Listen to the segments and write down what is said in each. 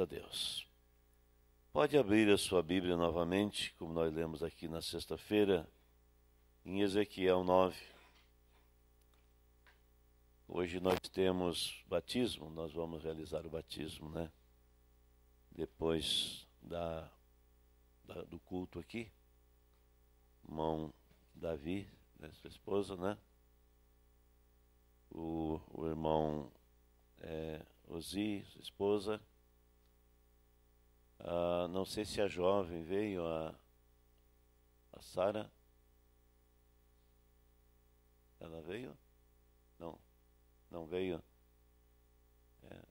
a Deus. Pode abrir a sua Bíblia novamente, como nós lemos aqui na sexta-feira, em Ezequiel 9. Hoje nós temos batismo, nós vamos realizar o batismo, né? Depois da, da do culto aqui. Irmão Davi, né, sua esposa, né? O, o irmão é, Ozi, sua esposa ah, não sei se a jovem veio, a, a Sara. Ela veio? Não, não veio. É.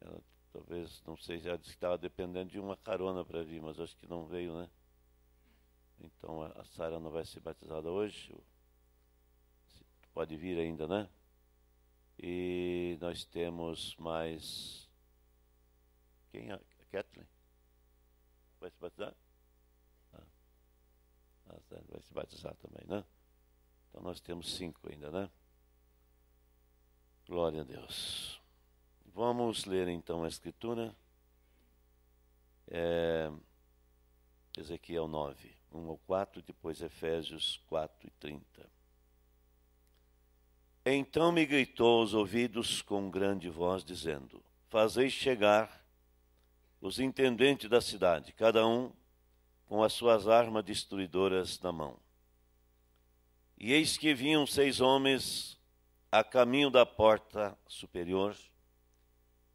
Ela talvez, não sei, já disse que estava dependendo de uma carona para vir, mas acho que não veio, né? Então a Sara não vai ser batizada hoje. Pode vir ainda, né? E nós temos mais quem é? Kathleen? Vai se batizar? Ah. ah, vai se batizar também, né? Então nós temos cinco ainda, né? Glória a Deus. Vamos ler então a Escritura. É, Ezequiel 9, 1 ao 4, depois Efésios 4 e 30. Então me gritou aos ouvidos com grande voz, dizendo: Fazeis chegar os intendentes da cidade, cada um com as suas armas destruidoras na mão. E eis que vinham seis homens a caminho da porta superior,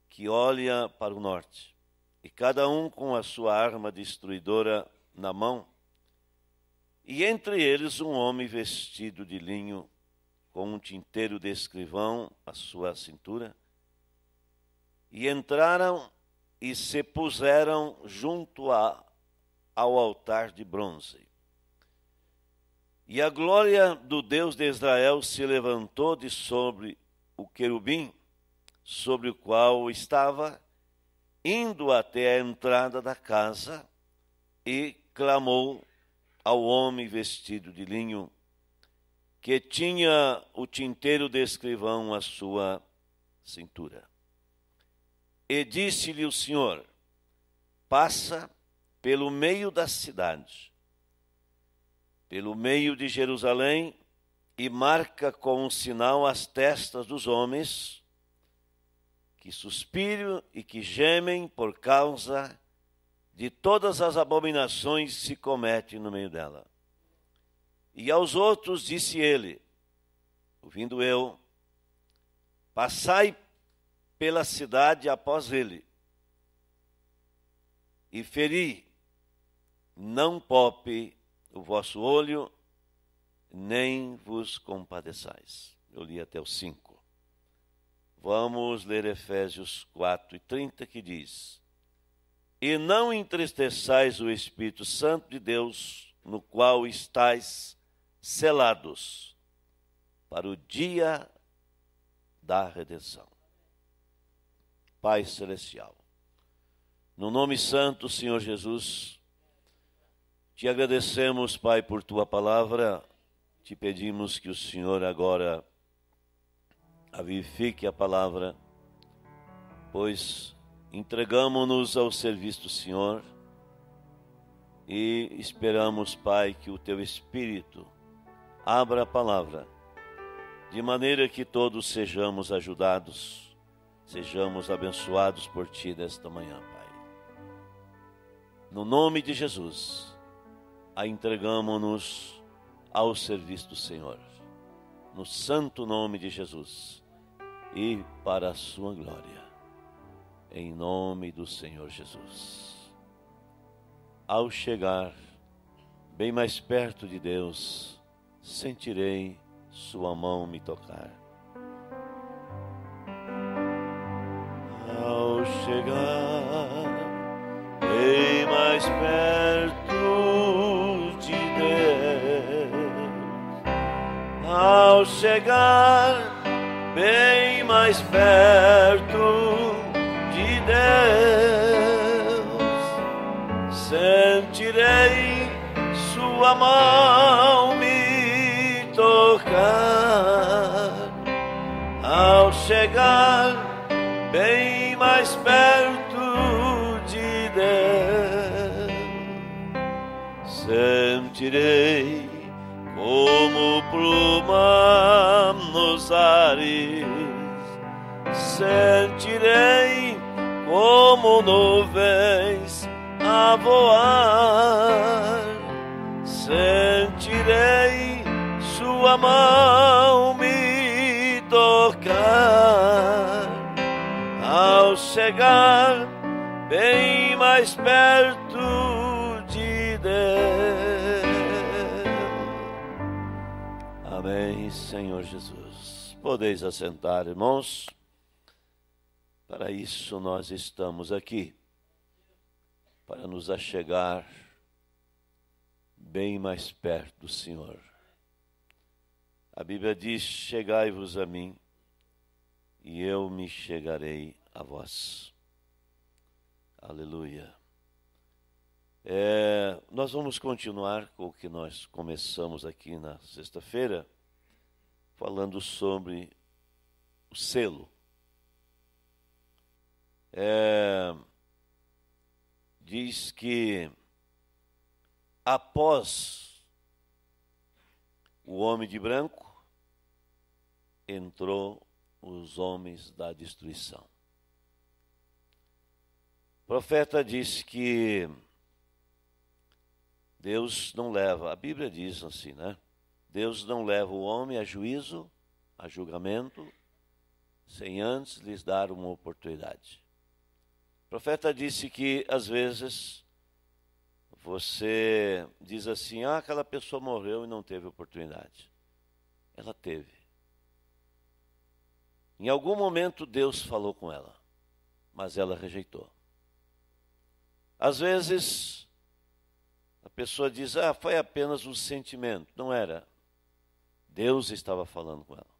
que olha para o norte, e cada um com a sua arma destruidora na mão, e entre eles um homem vestido de linho, com um tinteiro de escrivão à sua cintura. E entraram e se puseram junto a, ao altar de bronze. E a glória do Deus de Israel se levantou de sobre o querubim, sobre o qual estava, indo até a entrada da casa, e clamou ao homem vestido de linho, que tinha o tinteiro de escrivão à sua cintura. E disse-lhe o Senhor: Passa pelo meio da cidade, pelo meio de Jerusalém, e marca com um sinal as testas dos homens que suspiram e que gemem por causa de todas as abominações que se cometem no meio dela. E aos outros disse ele: Ouvindo eu, passai pela cidade após ele. E feri, não pope o vosso olho, nem vos compadeçais. Eu li até o 5. Vamos ler Efésios 4 e 30, que diz: E não entristeçais o Espírito Santo de Deus, no qual estáis selados, para o dia da redenção. Pai Celestial. No nome santo, Senhor Jesus, te agradecemos, Pai, por tua palavra. Te pedimos que o Senhor agora avivifique a palavra, pois entregamos-nos ao serviço do Senhor e esperamos, Pai, que o teu Espírito abra a palavra, de maneira que todos sejamos ajudados Sejamos abençoados por Ti desta manhã, Pai. No nome de Jesus, a entregamos-nos ao serviço do Senhor. No santo nome de Jesus e para a Sua glória. Em nome do Senhor Jesus. Ao chegar bem mais perto de Deus, sentirei Sua mão me tocar Ao chegar bem mais perto de Deus. Ao chegar bem mais perto de Deus, sentirei Sua mão. partirei como pluma nos ares, sentirei como nuvens a voar, sentirei sua mão me tocar ao chegar bem mais perto Senhor Jesus. Podeis assentar, irmãos. Para isso nós estamos aqui, para nos achegar bem mais perto do Senhor. A Bíblia diz: Chegai-vos a mim, e eu me chegarei a vós. Aleluia. É, nós vamos continuar com o que nós começamos aqui na sexta-feira, falando sobre o selo. É, diz que após o homem de branco entrou os homens da destruição. O profeta diz que Deus não leva. A Bíblia diz assim, né? Deus não leva o homem a juízo, a julgamento, sem antes lhes dar uma oportunidade. O profeta disse que às vezes você diz assim: ah, aquela pessoa morreu e não teve oportunidade. Ela teve. Em algum momento Deus falou com ela, mas ela rejeitou. Às vezes a pessoa diz: ah, foi apenas um sentimento. Não era Deus estava falando com ela.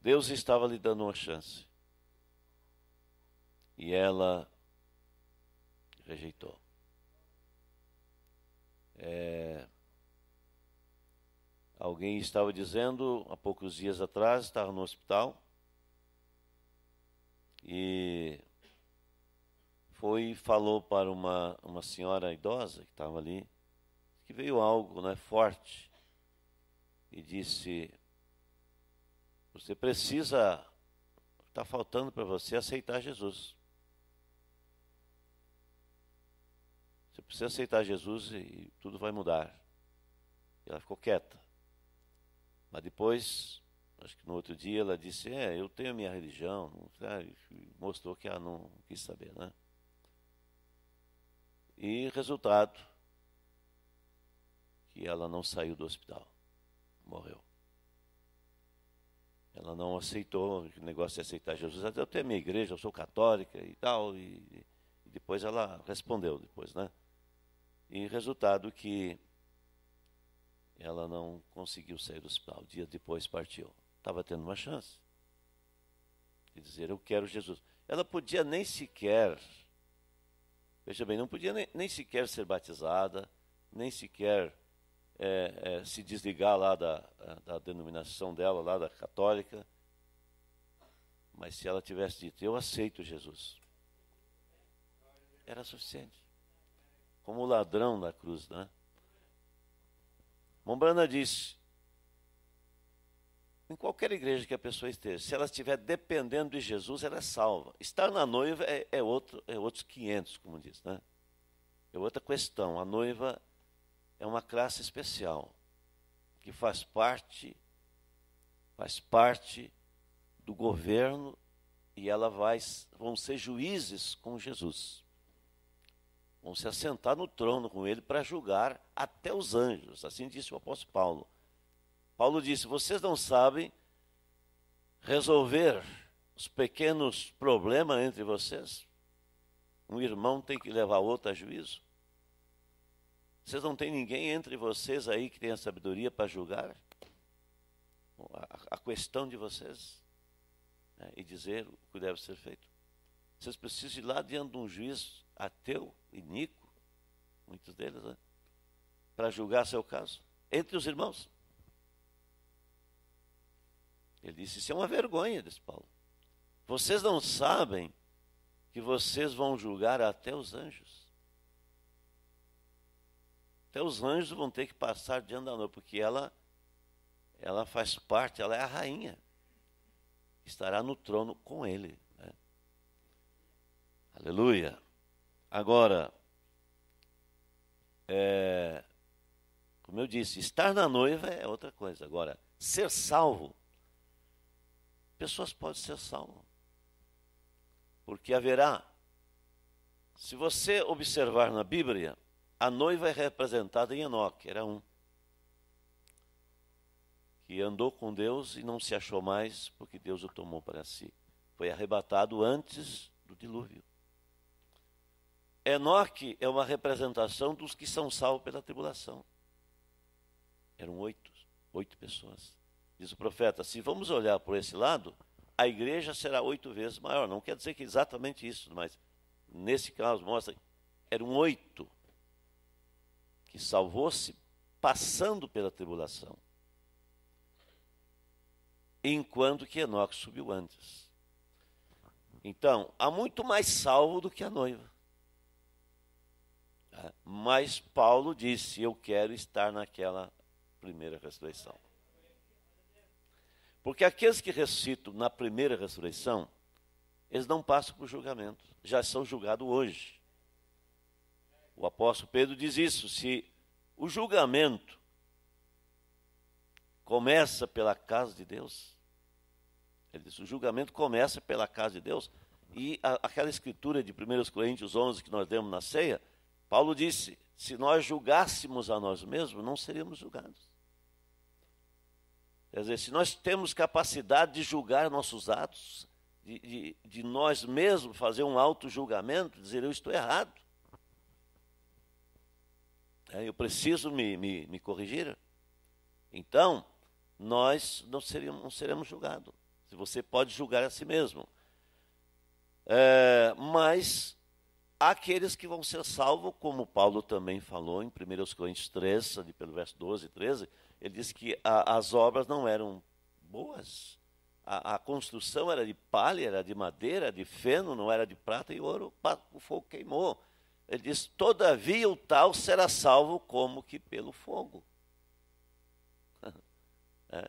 Deus estava lhe dando uma chance. E ela rejeitou. É, alguém estava dizendo há poucos dias atrás, estava no hospital e foi e falou para uma, uma senhora idosa que estava ali que veio algo né, forte e disse: Você precisa, está faltando para você aceitar Jesus. Você precisa aceitar Jesus e tudo vai mudar. E ela ficou quieta. Mas depois, acho que no outro dia, ela disse: É, eu tenho a minha religião. Ah, mostrou que ela não quis saber, né? E resultado, que ela não saiu do hospital morreu. Ela não aceitou, o negócio de aceitar Jesus. Eu tenho a minha igreja, eu sou católica e tal. E, e depois ela respondeu, depois, né? E resultado que ela não conseguiu sair do hospital. O dia depois partiu. Estava tendo uma chance de dizer, eu quero Jesus. Ela podia nem sequer, veja bem, não podia nem, nem sequer ser batizada, nem sequer é, é, se desligar lá da, da denominação dela, lá da católica. Mas se ela tivesse dito, eu aceito Jesus, era suficiente. Como o ladrão da cruz, né? Mombrana disse, em qualquer igreja que a pessoa esteja, se ela estiver dependendo de Jesus, ela é salva. Estar na noiva é, é outro, é outros 500, como diz, né? É outra questão. A noiva é uma classe especial que faz parte faz parte do governo e ela vai vão ser juízes com Jesus. Vão se assentar no trono com ele para julgar até os anjos, assim disse o apóstolo Paulo. Paulo disse: "Vocês não sabem resolver os pequenos problemas entre vocês? Um irmão tem que levar outro a juízo? Vocês não têm ninguém entre vocês aí que tenha sabedoria para julgar a, a questão de vocês né, e dizer o que deve ser feito? Vocês precisam ir lá diante de um juiz ateu, iníquo, muitos deles, né, para julgar seu caso, entre os irmãos. Ele disse: Isso é uma vergonha, disse Paulo. Vocês não sabem que vocês vão julgar até os anjos. Até os anjos vão ter que passar diante da noiva, porque ela, ela faz parte, ela é a rainha. Estará no trono com ele. Né? Aleluia. Agora, é, como eu disse, estar na noiva é outra coisa. Agora, ser salvo, pessoas podem ser salvas. Porque haverá, se você observar na Bíblia, a noiva é representada em Enoque, era um. Que andou com Deus e não se achou mais, porque Deus o tomou para si. Foi arrebatado antes do dilúvio. Enoque é uma representação dos que são salvos pela tribulação. Eram oito, oito pessoas. Diz o profeta: se vamos olhar por esse lado, a igreja será oito vezes maior. Não quer dizer que é exatamente isso, mas nesse caso mostra eram oito que salvou-se passando pela tribulação, enquanto que Enoque subiu antes. Então, há muito mais salvo do que a noiva. Né? Mas Paulo disse: Eu quero estar naquela primeira ressurreição. Porque aqueles que ressuscitam na primeira ressurreição, eles não passam por julgamento, já são julgados hoje. O apóstolo Pedro diz isso: se o julgamento começa pela casa de Deus, ele diz: o julgamento começa pela casa de Deus. E a, aquela escritura de 1 Coríntios 11 que nós demos na ceia, Paulo disse: se nós julgássemos a nós mesmos, não seríamos julgados. Quer dizer, se nós temos capacidade de julgar nossos atos, de, de, de nós mesmos fazer um auto-julgamento, dizer eu estou errado, né? eu preciso me, me, me corrigir. Então, nós não seremos, não seremos julgados. Você pode julgar a si mesmo. É, mas há aqueles que vão ser salvos, como Paulo também falou em 1 Coríntios 3, ali pelo verso 12 e 13, ele diz que a, as obras não eram boas. A, a, construção era de palha, era de madeira, de feno, não era de prata e ouro, o fogo queimou. Ele diz: Todavia o tal será salvo como que pelo fogo. É.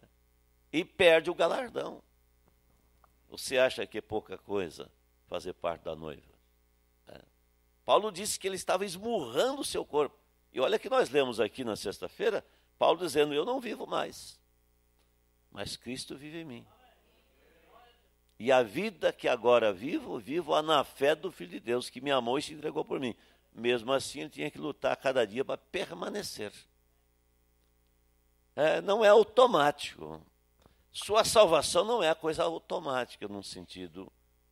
E perde o galardão. Você acha que é pouca coisa fazer parte da noiva? É. Paulo disse que ele estava esmurrando o seu corpo. E olha que nós lemos aqui na sexta-feira, Paulo dizendo: Eu não vivo mais, mas Cristo vive em mim. E a vida que agora vivo, vivo na fé do Filho de Deus, que me amou e se entregou por mim. Mesmo assim, ele tinha que lutar cada dia para permanecer. É, não é automático. Sua salvação não é coisa automática, num sentido,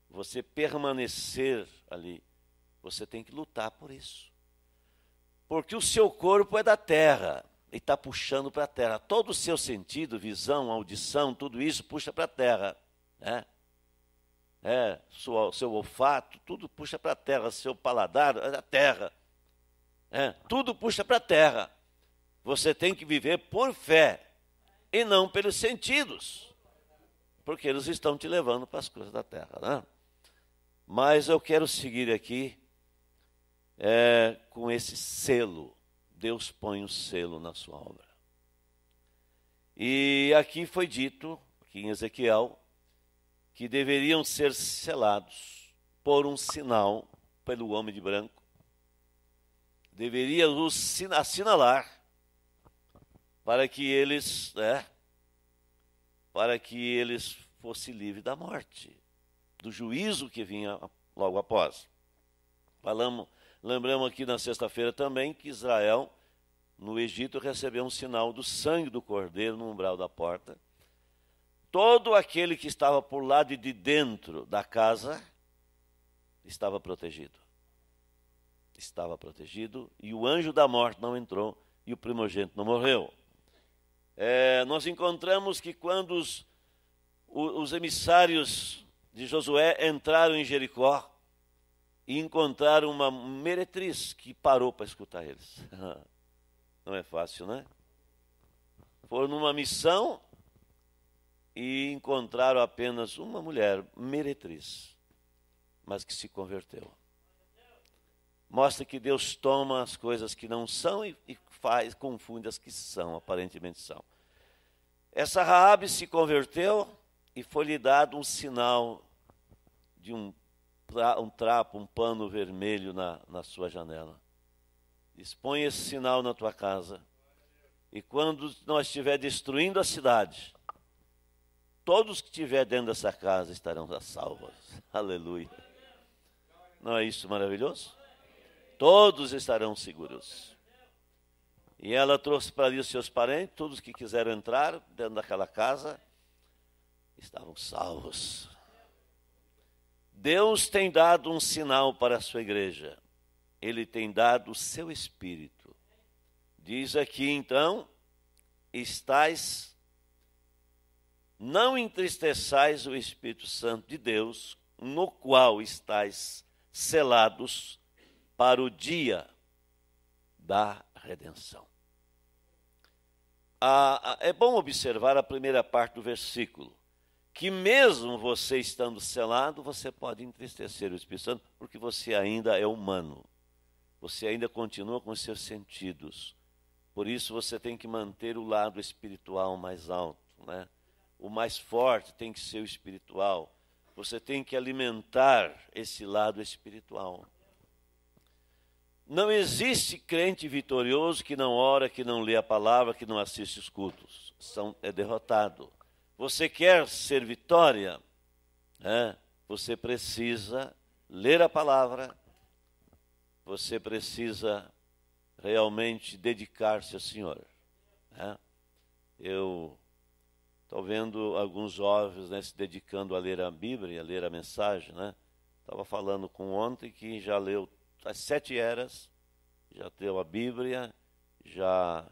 você permanecer ali. Você tem que lutar por isso. Porque o seu corpo é da terra e está puxando para a terra. Todo o seu sentido, visão, audição, tudo isso puxa para a terra. Né? é, sua, seu olfato, tudo puxa para a terra, seu paladar, a terra. É, tudo puxa para a terra. Você tem que viver por fé e não pelos sentidos, porque eles estão te levando para as coisas da terra. Né? Mas eu quero seguir aqui é, com esse selo. Deus põe o um selo na sua obra. E aqui foi dito, aqui em Ezequiel, que deveriam ser selados por um sinal pelo homem de branco. Deveria os assinalar para que eles, né, para que eles fossem livres da morte, do juízo que vinha logo após. Falamos, lembramos aqui na sexta-feira também que Israel, no Egito, recebeu um sinal do sangue do cordeiro no umbral da porta, todo aquele que estava por lado de dentro da casa estava protegido. Estava protegido e o anjo da morte não entrou e o primogênito não morreu. É, nós encontramos que quando os, os emissários de Josué entraram em Jericó e encontraram uma meretriz que parou para escutar eles. Não é fácil, né? Foram numa missão e encontraram apenas uma mulher, meretriz, mas que se converteu. Mostra que Deus toma as coisas que não são e, e faz, confunde as que são, aparentemente são. Essa Raabe se converteu e foi-lhe dado um sinal de um, um trapo, um pano vermelho na, na sua janela. Expõe esse sinal na tua casa. E quando nós estiver destruindo a cidade, todos que estiver dentro dessa casa estarão salvos. Aleluia. Não é isso maravilhoso? Todos estarão seguros. E ela trouxe para ali os seus parentes, todos que quiseram entrar dentro daquela casa estavam salvos. Deus tem dado um sinal para a sua igreja. Ele tem dado o seu espírito. Diz aqui então: estais não entristeçais o Espírito Santo de Deus, no qual estáis selados para o dia da redenção. é bom observar a primeira parte do versículo, que mesmo você estando selado, você pode entristecer o Espírito Santo, porque você ainda é humano, você ainda continua com seus sentidos. Por isso você tem que manter o lado espiritual mais alto, né? o mais forte tem que ser o espiritual. Você tem que alimentar esse lado espiritual. Não existe crente vitorioso que não ora, que não lê a palavra, que não assiste os cultos. São, é derrotado. Você quer ser vitória? É, você precisa ler a palavra, você precisa realmente dedicar-se ao Senhor. É. Eu Estou vendo alguns jovens né, se dedicando a ler a Bíblia, a ler a mensagem, né? falando com ontem que já leu as sete eras, já leu a Bíblia, já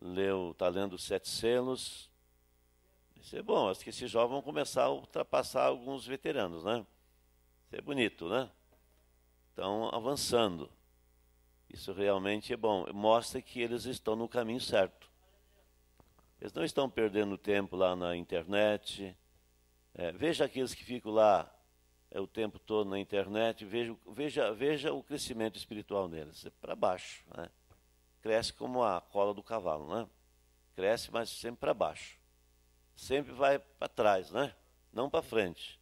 leu, está lendo os sete selos. Isso é bom, acho que esses jovens vão começar a ultrapassar alguns veteranos, né? Isso é bonito, né? Estão avançando. Isso realmente é bom. Mostra que eles estão no caminho certo. Eles não estão perdendo tempo lá na internet. É, veja aqueles que ficam lá é, o tempo todo na internet, veja, veja, veja o crescimento espiritual neles. É para baixo. Né? Cresce como a cola do cavalo, né? Cresce, mas sempre para baixo. Sempre vai para trás, né? Não para frente.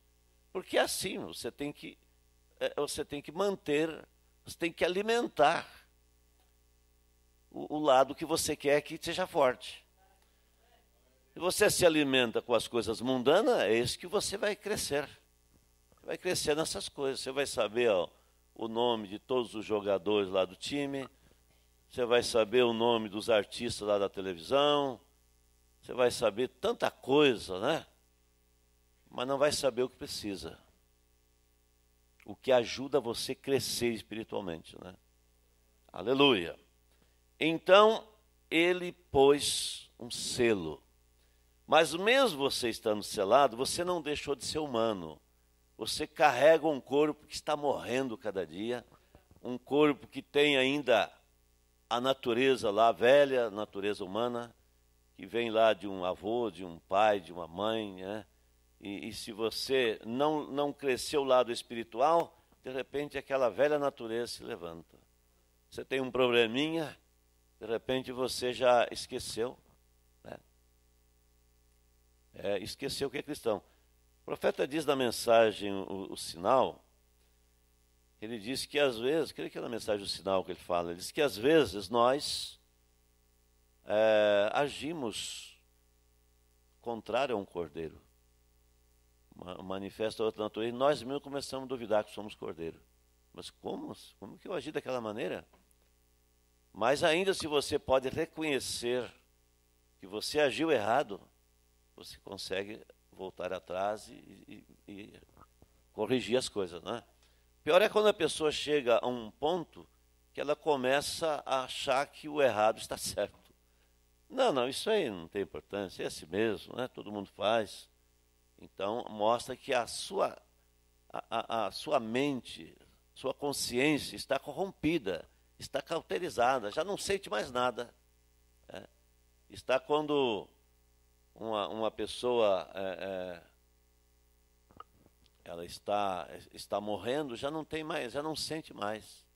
Porque é assim, você tem que, é, você tem que manter, você tem que alimentar o, o lado que você quer que seja forte. Se você se alimenta com as coisas mundanas, é isso que você vai crescer. vai crescer nessas coisas. Você vai saber ó, o nome de todos os jogadores lá do time, você vai saber o nome dos artistas lá da televisão, você vai saber tanta coisa, né? Mas não vai saber o que precisa. O que ajuda você a crescer espiritualmente, né? Aleluia. Então, ele pôs um selo mas mesmo você estando selado, você não deixou de ser humano. Você carrega um corpo que está morrendo cada dia, um corpo que tem ainda a natureza lá a velha, natureza humana, que vem lá de um avô, de um pai, de uma mãe, né? E, e, se você não, não cresceu o lado espiritual, de repente aquela velha natureza se levanta. Você tem um probleminha, de repente você já esqueceu é, esqueceu o que é cristão. O profeta diz na mensagem o, o sinal, ele diz que às vezes, creio que é na mensagem o sinal que ele fala, ele diz que às vezes nós é, agimos contrário a um cordeiro. Manifesta outra natureza, e nós mesmos começamos a duvidar que somos cordeiro. Mas como? Como que eu agi daquela maneira? Mas ainda se você pode reconhecer que você agiu errado, você consegue voltar atrás e, e, e corrigir as coisas, né? Pior é quando a pessoa chega a um ponto que ela começa a achar que o errado está certo. Não, não, isso aí não tem importância, é assim mesmo, né? todo mundo faz. Então, mostra que a sua, a, a, a sua mente, sua consciência está corrompida, está cauterizada, já não sente mais nada. Né? Está quando uma, uma pessoa é, é, ela está, é, está morrendo, já não tem mais, já não sente mais.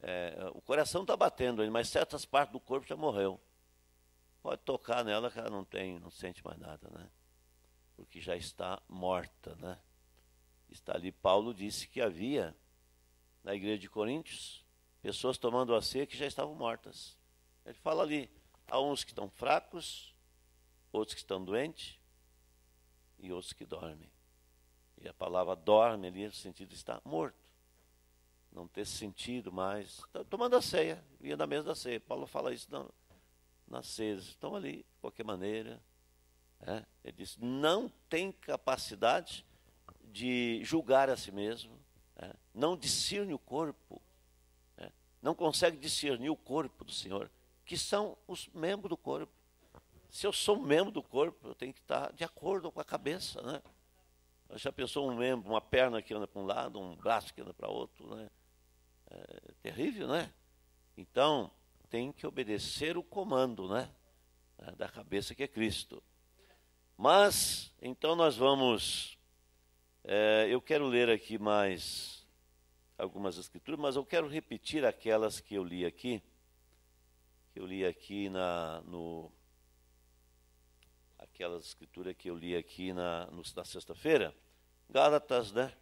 É, o coração está batendo, mas certas partes do corpo já morreu. Pode tocar nela que ela não tem, não sente mais nada, né? Porque já está morta, né? Está ali, Paulo disse que havia na igreja de Coríntios pessoas tomando a ceia que já estavam mortas. Ele fala ali, há uns que estão fracos, outros que estão doentes e outros que dormem. E a palavra dorme ali no sentido de estar morto. Não ter sentido mais. Tá tomando a ceia, vinha da mesa da ceia. Paulo fala isso na, nas ceias. Estão ali, de qualquer maneira. É? Ele diz: não tem capacidade de julgar a si mesmo. É? Não discerne o corpo. É? Não consegue discernir o corpo do Senhor, que são os membros do corpo se eu sou um membro do corpo, eu tenho que estar de acordo com a cabeça, né? Já pensou um membro, uma perna que anda para um lado, um braço que anda para outro, né? É terrível, né? Então, tem que obedecer o comando, né? É, da cabeça que é Cristo. Mas, então nós vamos... É, eu quero ler aqui mais algumas escrituras, mas eu quero repetir aquelas que eu li aqui, que eu li aqui na, no aquela escritura que eu li aqui na, na sexta-feira. Gálatas, né?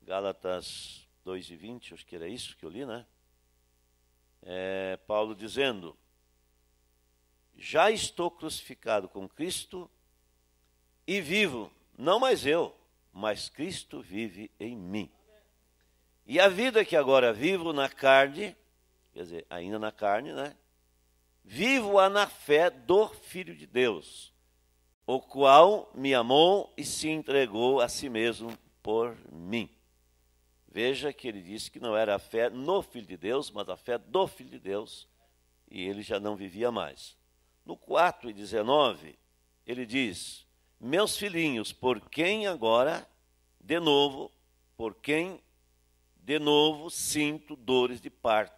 Gálatas 2 e 20, acho que era isso que eu li, né? É, Paulo dizendo: Já estou crucificado com Cristo e vivo, não mais eu, mas Cristo vive em mim. E a vida que agora vivo na carne, quer dizer, ainda na carne, né? vivo-a na fé do Filho de Deus, o qual me amou e se entregou a si mesmo por mim. Veja que ele disse que não era a fé no Filho de Deus, mas a fé do Filho de Deus, e ele já não vivia mais. No 4 e 19, ele diz: Meus filhinhos, por quem agora, de novo, por quem de novo sinto dores de parto,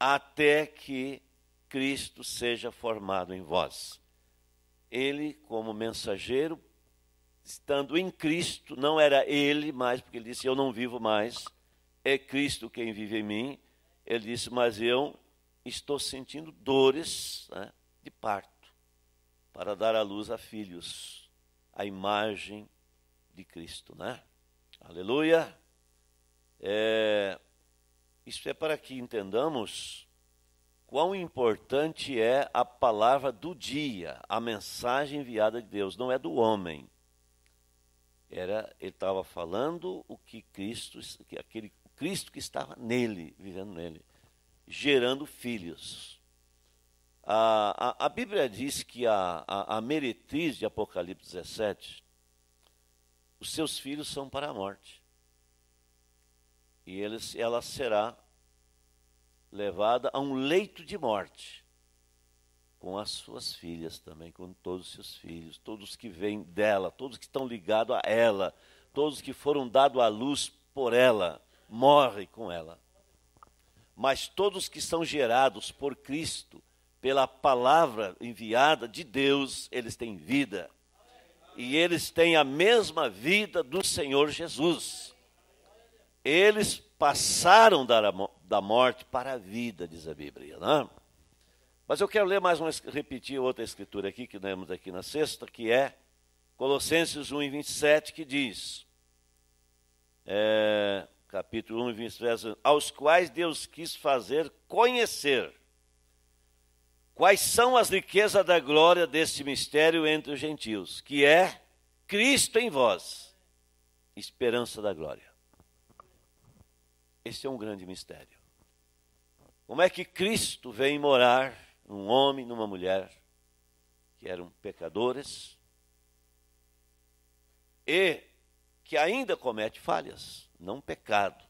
até que Cristo seja formado em vós. Ele, como mensageiro, estando em Cristo, não era ele mais, porque ele disse: Eu não vivo mais, é Cristo quem vive em mim. Ele disse: Mas eu estou sentindo dores né, de parto para dar à luz a filhos, a imagem de Cristo, né? Aleluia! É, isso é para que entendamos quão importante é a palavra do dia, a mensagem enviada de Deus, não é do homem. Era, ele estava falando o que Cristo, aquele Cristo que estava nele, vivendo nele, gerando filhos. A, a, a Bíblia diz que a, a, a meretriz de Apocalipse 17, os seus filhos são para a morte. E eles, ela será levada a um leito de morte, com as suas filhas também, com todos os seus filhos, todos que vêm dela, todos que estão ligados a ela, todos que foram dados à luz por ela, morre com ela. Mas todos que são gerados por Cristo, pela palavra enviada de Deus, eles têm vida. E eles têm a mesma vida do Senhor Jesus. Eles passaram da, da morte para a vida, diz a Bíblia. Né? Mas eu quero ler mais uma, repetir outra escritura aqui, que lemos aqui na sexta, que é Colossenses 1, 27, que diz, é, capítulo 1, 23, aos quais Deus quis fazer conhecer quais são as riquezas da glória deste mistério entre os gentios, que é Cristo em vós, esperança da glória. Esse é um grande mistério. Como é que Cristo vem morar num homem, numa mulher que eram pecadores e que ainda comete falhas, não pecado.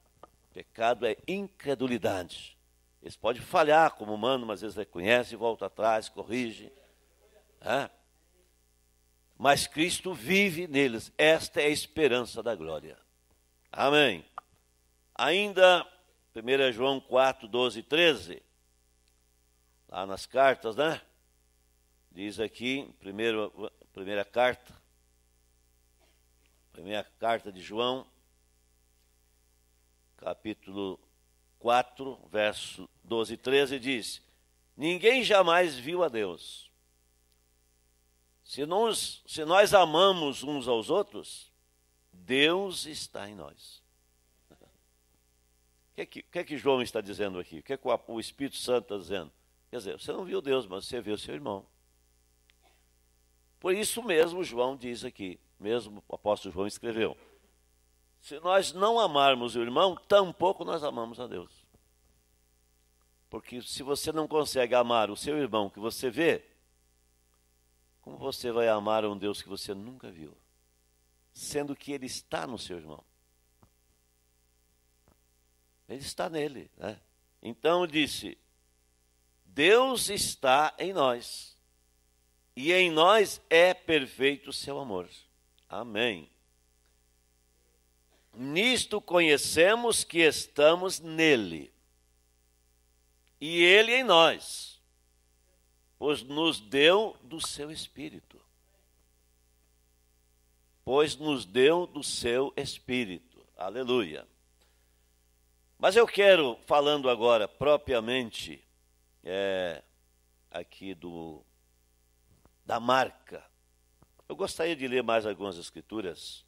Pecado é incredulidade. Eles podem falhar como humano, mas eles reconhecem, volta atrás, corrige. É? Mas Cristo vive neles. Esta é a esperança da glória. Amém. Ainda, 1 João 4, 12 e 13, lá nas cartas, né? Diz aqui, primeiro, primeira carta, primeira carta de João, capítulo 4, verso 12 e 13, diz: Ninguém jamais viu a Deus. Se nós, se nós amamos uns aos outros, Deus está em nós. O que, é que, que, é que João está dizendo aqui? O que é que o, o Espírito Santo está dizendo? Quer dizer, você não viu Deus, mas você viu seu irmão. Por isso mesmo João diz aqui, mesmo o apóstolo João escreveu: se nós não amarmos o irmão, tampouco nós amamos a Deus. Porque se você não consegue amar o seu irmão que você vê, como você vai amar um Deus que você nunca viu? Sendo que ele está no seu irmão. Ele está nele. Né? Então disse: Deus está em nós, e em nós é perfeito o seu amor. Amém. Nisto conhecemos que estamos nele, e ele em nós, pois nos deu do seu Espírito. Pois nos deu do seu Espírito. Aleluia. Mas eu quero, falando agora propriamente é, aqui do, da marca, eu gostaria de ler mais algumas escrituras,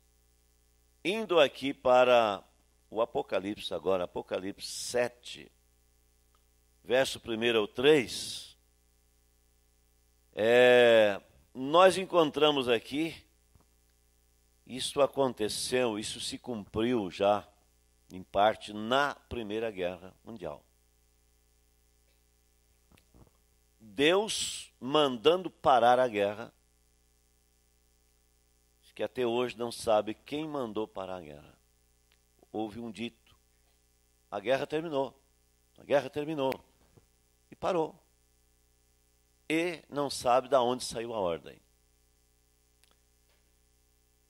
indo aqui para o Apocalipse agora, Apocalipse 7, verso 1 ao 3. É, nós encontramos aqui, isso aconteceu, isso se cumpriu já em parte na Primeira Guerra Mundial. Deus mandando parar a guerra, que até hoje não sabe quem mandou parar a guerra. Houve um dito: a guerra terminou, a guerra terminou, e parou. E não sabe de onde saiu a ordem.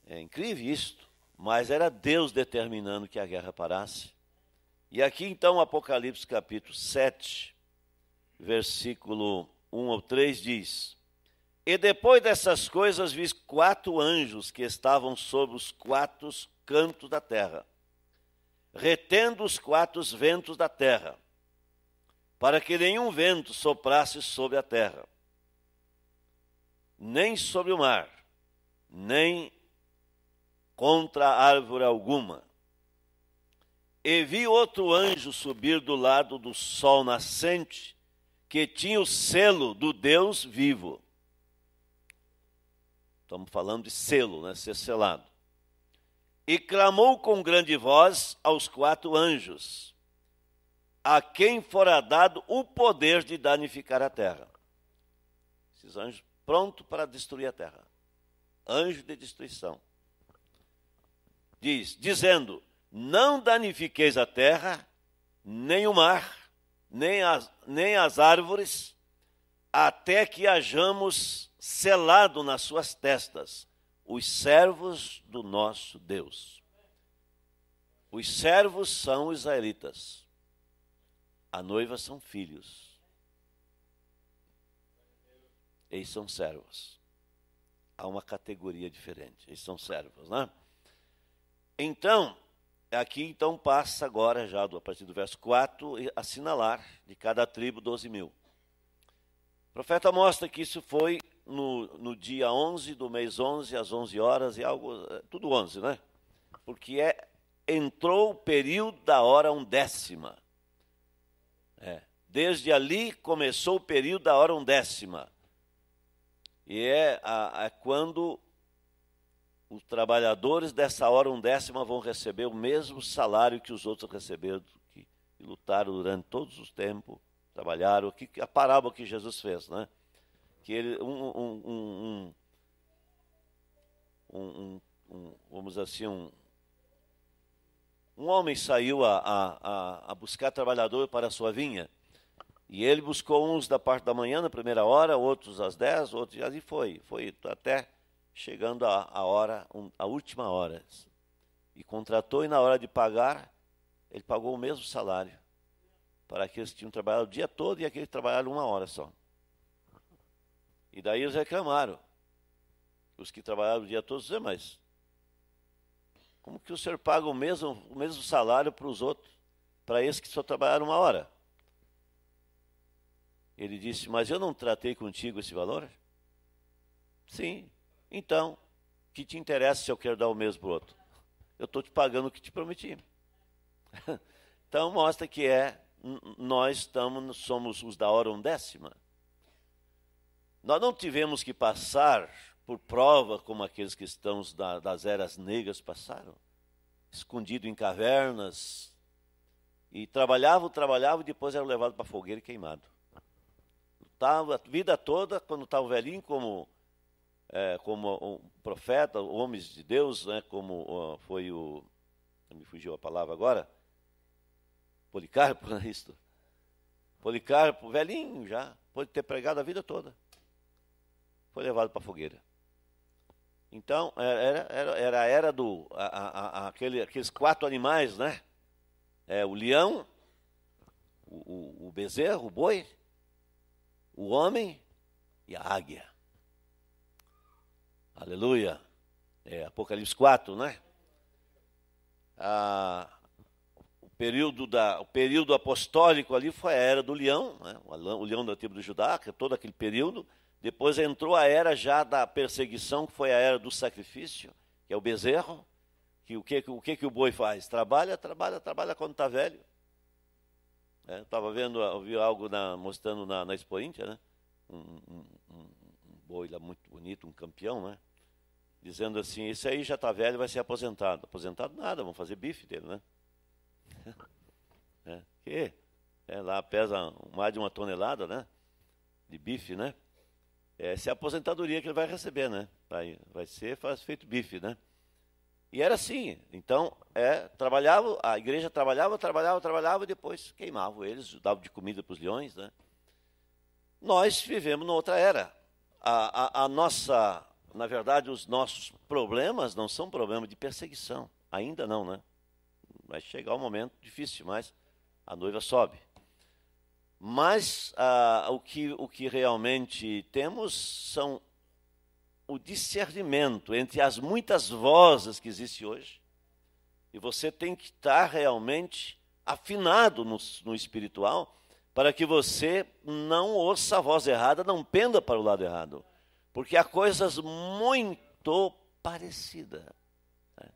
É incrível isto mas era Deus determinando que a guerra parasse. E aqui então, Apocalipse capítulo 7, versículo 1 ao 3 diz: E depois dessas coisas vi quatro anjos que estavam sobre os quatro cantos da terra, retendo os quatro ventos da terra, para que nenhum vento soprasse sobre a terra, nem sobre o mar, nem contra árvore alguma. E vi outro anjo subir do lado do sol nascente, que tinha o selo do Deus vivo. Estamos falando de selo, né? Ser selado. E clamou com grande voz aos quatro anjos, a quem fora dado o poder de danificar a terra. Esses anjos prontos para destruir a terra. Anjo de destruição diz, dizendo: Não danifiqueis a terra, nem o mar, nem as, nem as árvores, até que hajamos selado nas suas testas os servos do nosso Deus. Os servos são israelitas, a noiva são filhos. Eles são servos. Há uma categoria diferente. Eles são servos, né? Então, aqui então passa agora, já a partir do verso 4, assinalar de cada tribo 12 mil. O profeta mostra que isso foi no, no dia 11 do mês 11, às 11 horas, e algo, eh, tudo 11, né? Porque é, entrou o período da hora undécima. É. Desde ali começou o período da hora undécima. E é, a, a é quando os trabalhadores dessa hora um décima vão receber o mesmo salário que os outros receberam, que, que lutaram durante todos os tempos, trabalharam, que, a parábola que Jesus fez, né? Que ele, um, um, um, um vamos dizer assim, um, um homem saiu a, a, a buscar trabalhador para a sua vinha, e ele buscou uns da parte da manhã, na primeira hora, outros às dez, outros, e foi, foi até chegando a, a hora, um, a última hora. E contratou, e na hora de pagar, ele pagou o mesmo salário para aqueles que tinham trabalhado o dia todo e aqueles que trabalharam uma hora só. E daí eles reclamaram. Os que trabalharam o dia todo, dizer, mas como que o senhor paga o mesmo, o mesmo salário para os outros, para esses que só trabalharam uma hora? Ele disse, mas eu não tratei contigo esse valor? Sim, então, que te interessa se eu quero dar o mesmo para o outro? Eu estou te pagando o que te prometi. Então, mostra que é, nós estamos, somos os da hora undécima. Nós não tivemos que passar por prova como aqueles cristãos da, das eras negras passaram, escondido em cavernas, e trabalhavam, trabalhavam, e depois eram levados para a fogueira e queimado. Lutava a vida toda, quando estava velhinho, como é, como um profeta, homens de Deus, né, como uh, foi o. Me fugiu a palavra agora. Policarpo, não é isso? Policarpo, velhinho já, pode ter pregado a vida toda. Foi levado para a fogueira. Então, é, era, era, era a era do. A, a, a, aquele, aqueles quatro animais, né? É, o leão, o, o, o bezerro, o boi, o homem e a águia. Aleluia. É, Apocalipse 4, né? Ah, o, período da, o período apostólico ali foi a era do leão, né? o leão da tribo de Judá, que é todo aquele período. Depois entrou a era já da perseguição, que foi a era do sacrifício, que é o bezerro. Que o que, o, que, que o boi faz? Trabalha, trabalha, trabalha quando está velho. É, Estava vendo, ouvi algo na, mostrando na, na Expo Índia, né? Um, um, um, um boi lá muito bonito, um campeão, né? dizendo assim: esse aí já está velho, vai ser aposentado. Aposentado nada, vão fazer bife dele, né? É, que é, lá pesa mais de uma tonelada, né? De bife, né? Essa é a é aposentadoria que ele vai receber, né? Vai, vai ser faz, feito bife, né? E era assim. Então, é, trabalhava, a igreja trabalhava, trabalhava, trabalhava e depois queimava eles, dava de comida para os leões, né? Nós vivemos numa outra era. A, a, a nossa na verdade, os nossos problemas não são problemas de perseguição. Ainda não, né? Vai chegar um momento difícil, mas a noiva sobe. Mas ah, o, que, o que realmente temos são o discernimento entre as muitas vozes que existe hoje. E você tem que estar realmente afinado no, no espiritual para que você não ouça a voz errada, não penda para o lado errado. Porque há coisas muito parecidas. Né?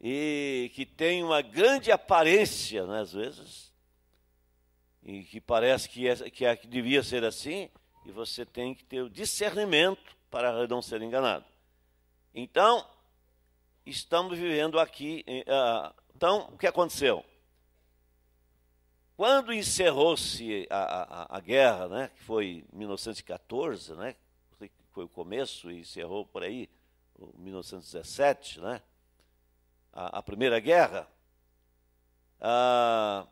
E que tem uma grande aparência, né, às vezes, e que parece que, é, que, é, que devia ser assim, e você tem que ter o discernimento para não ser enganado. Então, estamos vivendo aqui. Ah, então, o que aconteceu? Quando encerrou-se a, a, a, guerra, né, que foi em 1914, né, foi o começo e encerrou por aí, 1917, né? a, a Primeira Guerra. Ah,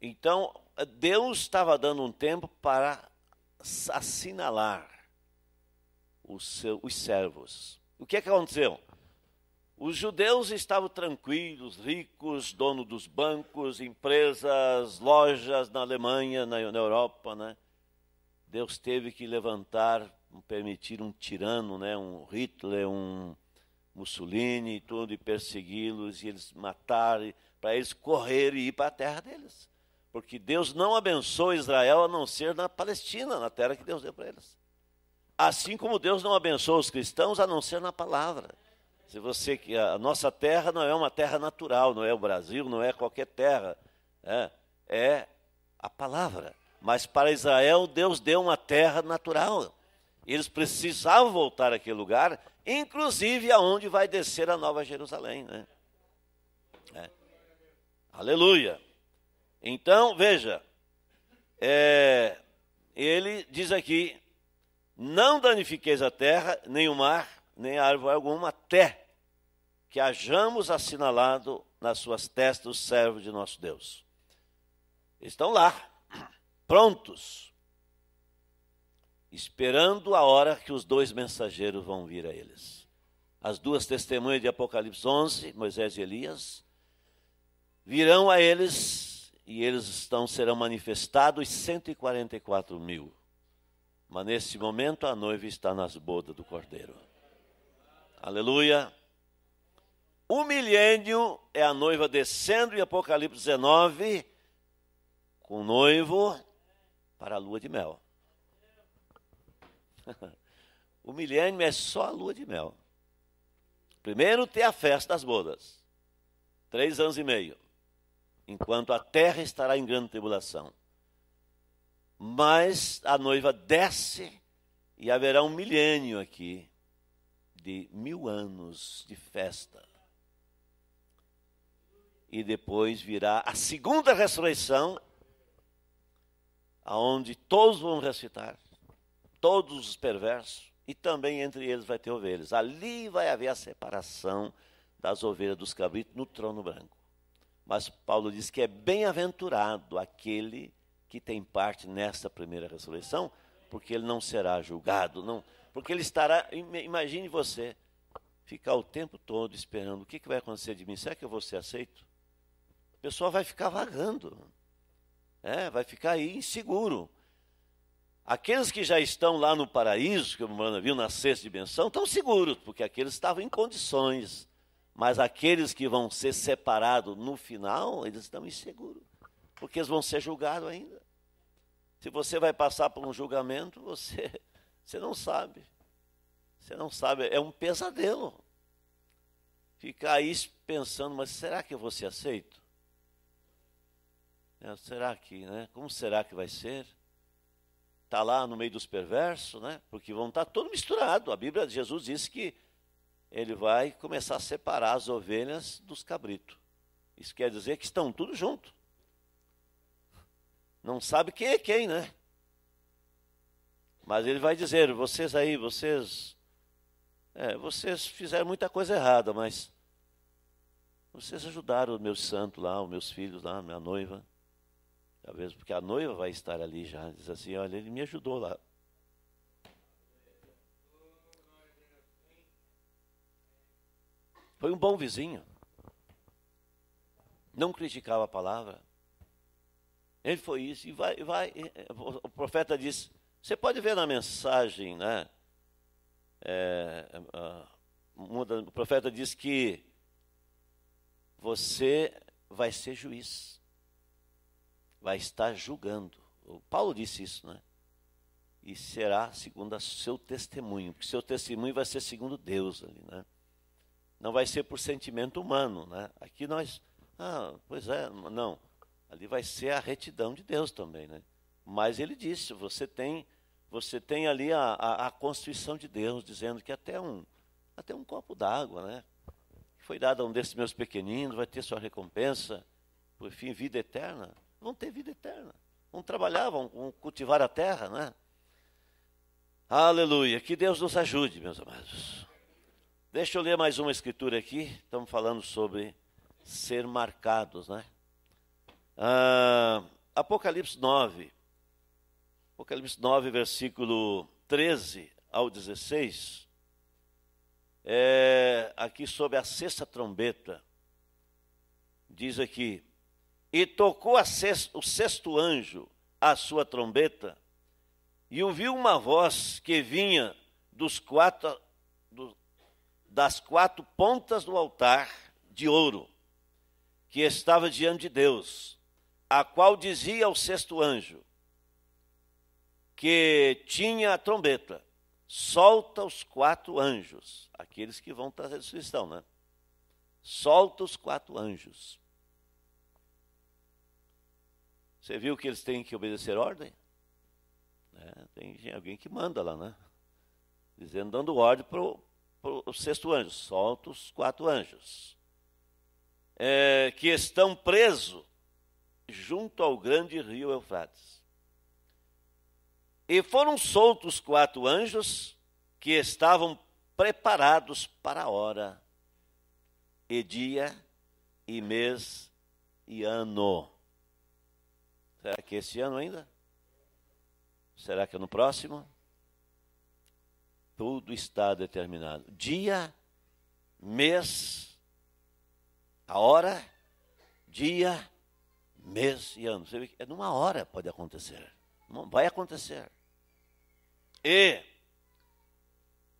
então, Deus estava dando um tempo para assinalar os, seus, os servos. O que, é que aconteceu? Os judeus estavam tranquilos, ricos, dono dos bancos, empresas, lojas na Alemanha, na, na Europa, né? Deus teve que levantar, permitir um tirano, né, um Hitler, um Mussolini e tudo, e persegui-los, e eles matarem, para eles correrem e ir para a terra deles. Porque Deus não abençoou Israel a não ser na Palestina, na terra que Deus deu para eles. Assim como Deus não abençoou os cristãos a não ser na palavra. Se você a nossa terra não é uma terra natural, não é o Brasil, não é qualquer terra, é, é a palavra. Mas para Israel, Deus deu uma terra natural. Eles precisavam voltar àquele lugar, inclusive aonde vai descer a Nova Jerusalém. Né? É. Aleluia. Então, veja, é, ele diz aqui: não danifiqueis a terra, nem o mar, nem a árvore alguma, até que hajamos assinalado nas suas testas os servos de nosso Deus. Estão lá, prontos, esperando a hora que os dois mensageiros vão vir a eles. As duas testemunhas de Apocalipse 11, Moisés e Elias, virão a eles e eles estão serão manifestados 144 mil. Mas nesse momento a noiva está nas bodas do cordeiro. Aleluia. O milênio é a noiva descendo em Apocalipse 19 com o noivo para a lua de mel. o milênio é só a lua de mel. Primeiro tem a festa das bodas, três anos e meio, enquanto a terra estará em grande tribulação. Mas a noiva desce e haverá um milênio aqui de mil anos de festa. E depois virá a segunda ressurreição, aonde todos vão recitar, todos os perversos, e também entre eles vai ter ovelhas. Ali vai haver a separação das ovelhas dos cabritos no trono branco. Mas Paulo diz que é bem-aventurado aquele que tem parte nesta primeira ressurreição, porque ele não será julgado, não, porque ele estará, imagine você, ficar o tempo todo esperando o que, que vai acontecer de mim, será que eu vou ser aceito? A pessoa vai ficar vagando. É, vai ficar aí inseguro. Aqueles que já estão lá no paraíso, que o Morana viu na sexta de estão seguros, porque aqueles estavam em condições. Mas aqueles que vão ser separados no final, eles estão inseguros, porque eles vão ser julgados ainda. Se você vai passar por um julgamento, você, você não sabe. Você não sabe, é um pesadelo. Ficar aí pensando, mas será que eu vou ser aceito? É, será que, né? Como será que vai ser? Está lá no meio dos perversos, né? Porque vão estar tá todo misturado. A Bíblia de Jesus disse que ele vai começar a separar as ovelhas dos cabritos. Isso quer dizer que estão tudo junto. Não sabe quem é quem, né? Mas ele vai dizer: vocês aí, vocês, é, vocês fizeram muita coisa errada, mas vocês ajudaram o meu santo lá, os meus filhos lá, minha noiva. Talvez porque a noiva vai estar ali já. Diz assim: olha, ele me ajudou lá. Foi um bom vizinho. Não criticava a palavra. Ele foi isso e vai, vai. O profeta diz você pode ver na mensagem, né? É, é, é o profeta diz que você vai ser juiz vai estar julgando. O Paulo disse isso, né? E será segundo o seu testemunho, porque seu testemunho vai ser segundo Deus ali, né? Não vai ser por sentimento humano, né? Aqui nós, ah, pois é, não. Ali vai ser a retidão de Deus também, né? Mas ele disse, você tem, você tem ali a, a, a constituição de Deus dizendo que até um, até um copo d'água, né? Foi dado a um desses meus pequeninos, vai ter sua recompensa, por fim, vida eterna vão ter vida eterna. Vão trabalhar, vão, vão cultivar a terra, né? Aleluia. Que Deus nos ajude, meus amados. Deixa eu ler mais uma escritura aqui. Estamos falando sobre ser marcados, né? Ah, Apocalipse 9. Apocalipse 9, versículo 13 ao 16. É, aqui sobre a sexta trombeta. Diz aqui: e tocou sexto, o sexto anjo a sua trombeta, e ouviu uma voz que vinha dos quatro, do, das quatro pontas do altar de ouro, que estava diante de Deus, a qual dizia ao sexto anjo, que tinha a trombeta, solta os quatro anjos, aqueles que vão trazer ressurreição, né? Solta os quatro anjos. Você viu que eles têm que obedecer ordem? É, tem alguém que manda lá, né? Dizendo, dando ordem para o sexto anjo, solta os quatro anjos. É, que estão presos junto ao grande rio Eufrates. E foram soltos quatro anjos que estavam preparados para a hora, e dia, e mês, e ano. Será que esse ano ainda? Será que é no próximo? Tudo está determinado. Dia, mês, a hora, dia, mês e ano. Você vê que é numa hora pode acontecer. vai acontecer. E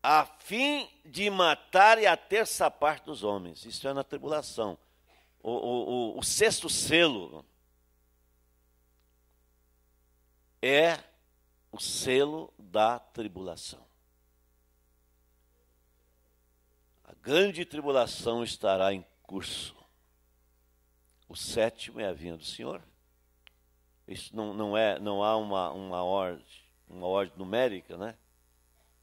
a fim de matar a terça parte dos homens. Isso é na tribulação. O, o, o, o sexto selo é o selo da tribulação. A grande tribulação estará em curso. O sétimo é a vinda do Senhor. Isso não, não, é, não há uma, uma ordem, uma ordem numérica, né?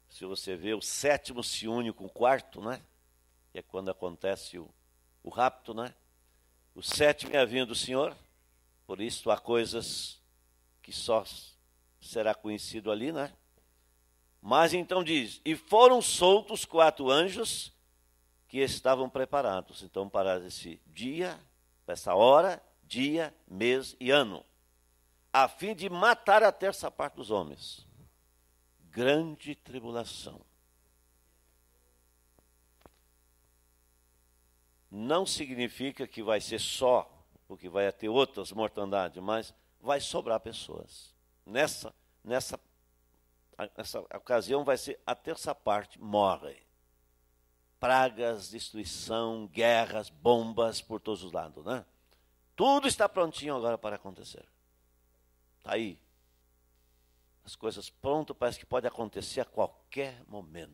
Se você vê, o sétimo se une com o quarto, né? Que é quando acontece o, o rapto, né? O sétimo é a vinda do Senhor. Por isso há coisas que só será conhecido ali, né? Mas então diz: E foram soltos quatro anjos que estavam preparados, então, para esse dia, para essa hora, dia, mês e ano, a fim de matar a terça parte dos homens. Grande tribulação. Não significa que vai ser só, porque vai ter outras mortandades, mas vai sobrar pessoas. Nessa, nessa, nessa ocasião vai ser a terça parte, morre. Pragas, destruição, guerras, bombas por todos os lados, né? Tudo está prontinho agora para acontecer. Está aí. As coisas pronto, parece que pode acontecer a qualquer momento.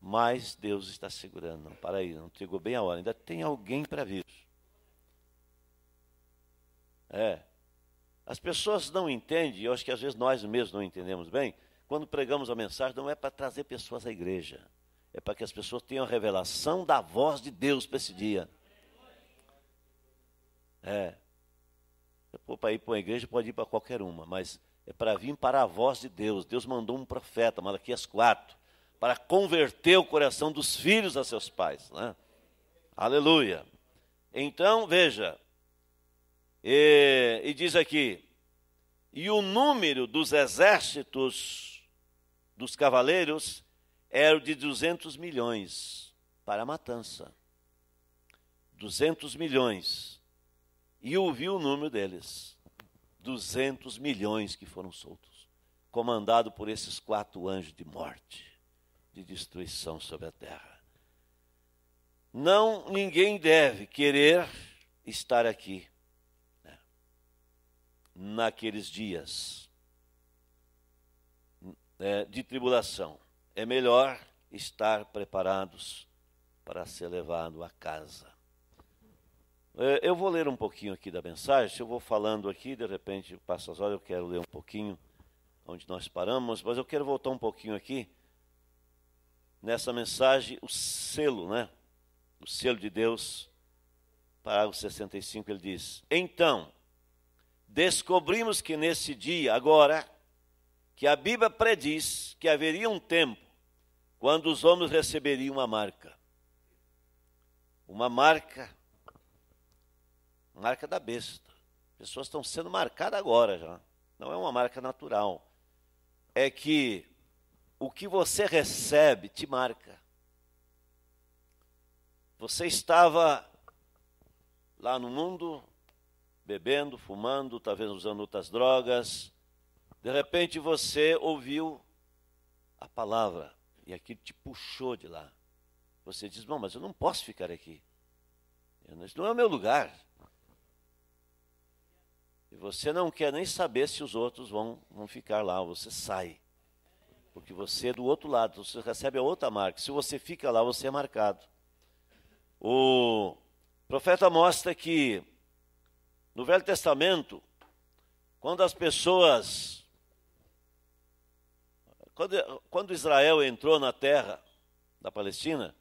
Mas Deus está segurando. Para aí, não chegou bem a hora. Ainda tem alguém para vir. É. As pessoas não entendem, eu acho que às vezes nós mesmos não entendemos bem, quando pregamos a mensagem, não é para trazer pessoas à igreja. É para que as pessoas tenham a revelação da voz de Deus para esse dia. É. Para ir para uma igreja pode ir para qualquer uma, mas é para vir para a voz de Deus. Deus mandou um profeta, Malaquias 4, para converter o coração dos filhos a seus pais. Né? Aleluia. Então, veja, e, e diz aqui: e o número dos exércitos dos cavaleiros era de 200 milhões para a matança. 200 milhões. E ouviu o número deles. 200 milhões que foram soltos, comandado por esses quatro anjos de morte, de destruição sobre a terra. Não ninguém deve querer estar aqui naqueles dias é, de tribulação. É melhor estar preparados para ser levado à casa. É, eu vou ler um pouquinho aqui da mensagem. Se eu vou falando aqui, de repente passa as horas, eu quero ler um pouquinho onde nós paramos, mas eu quero voltar um pouquinho aqui nessa mensagem, o selo, né? O selo de Deus, parágrafo 65, ele diz: Então, descobrimos que nesse dia, agora, que a Bíblia prediz que haveria um tempo quando os homens receberiam uma marca. Uma marca, marca da besta. Pessoas estão sendo marcadas agora já. Não é uma marca natural. É que o que você recebe te marca. Você estava lá no mundo, bebendo, fumando, talvez tá usando outras drogas. De repente você ouviu a palavra e aquilo te puxou de lá. Você diz: Bom, mas eu não posso ficar aqui. Isso não é o meu lugar. E você não quer nem saber se os outros vão, vão ficar lá. Você sai. Porque você é do outro lado, você recebe a outra marca. Se você fica lá, você é marcado. O profeta mostra que no Velho Testamento, quando as pessoas. Quando, quando Israel entrou na terra da Palestina,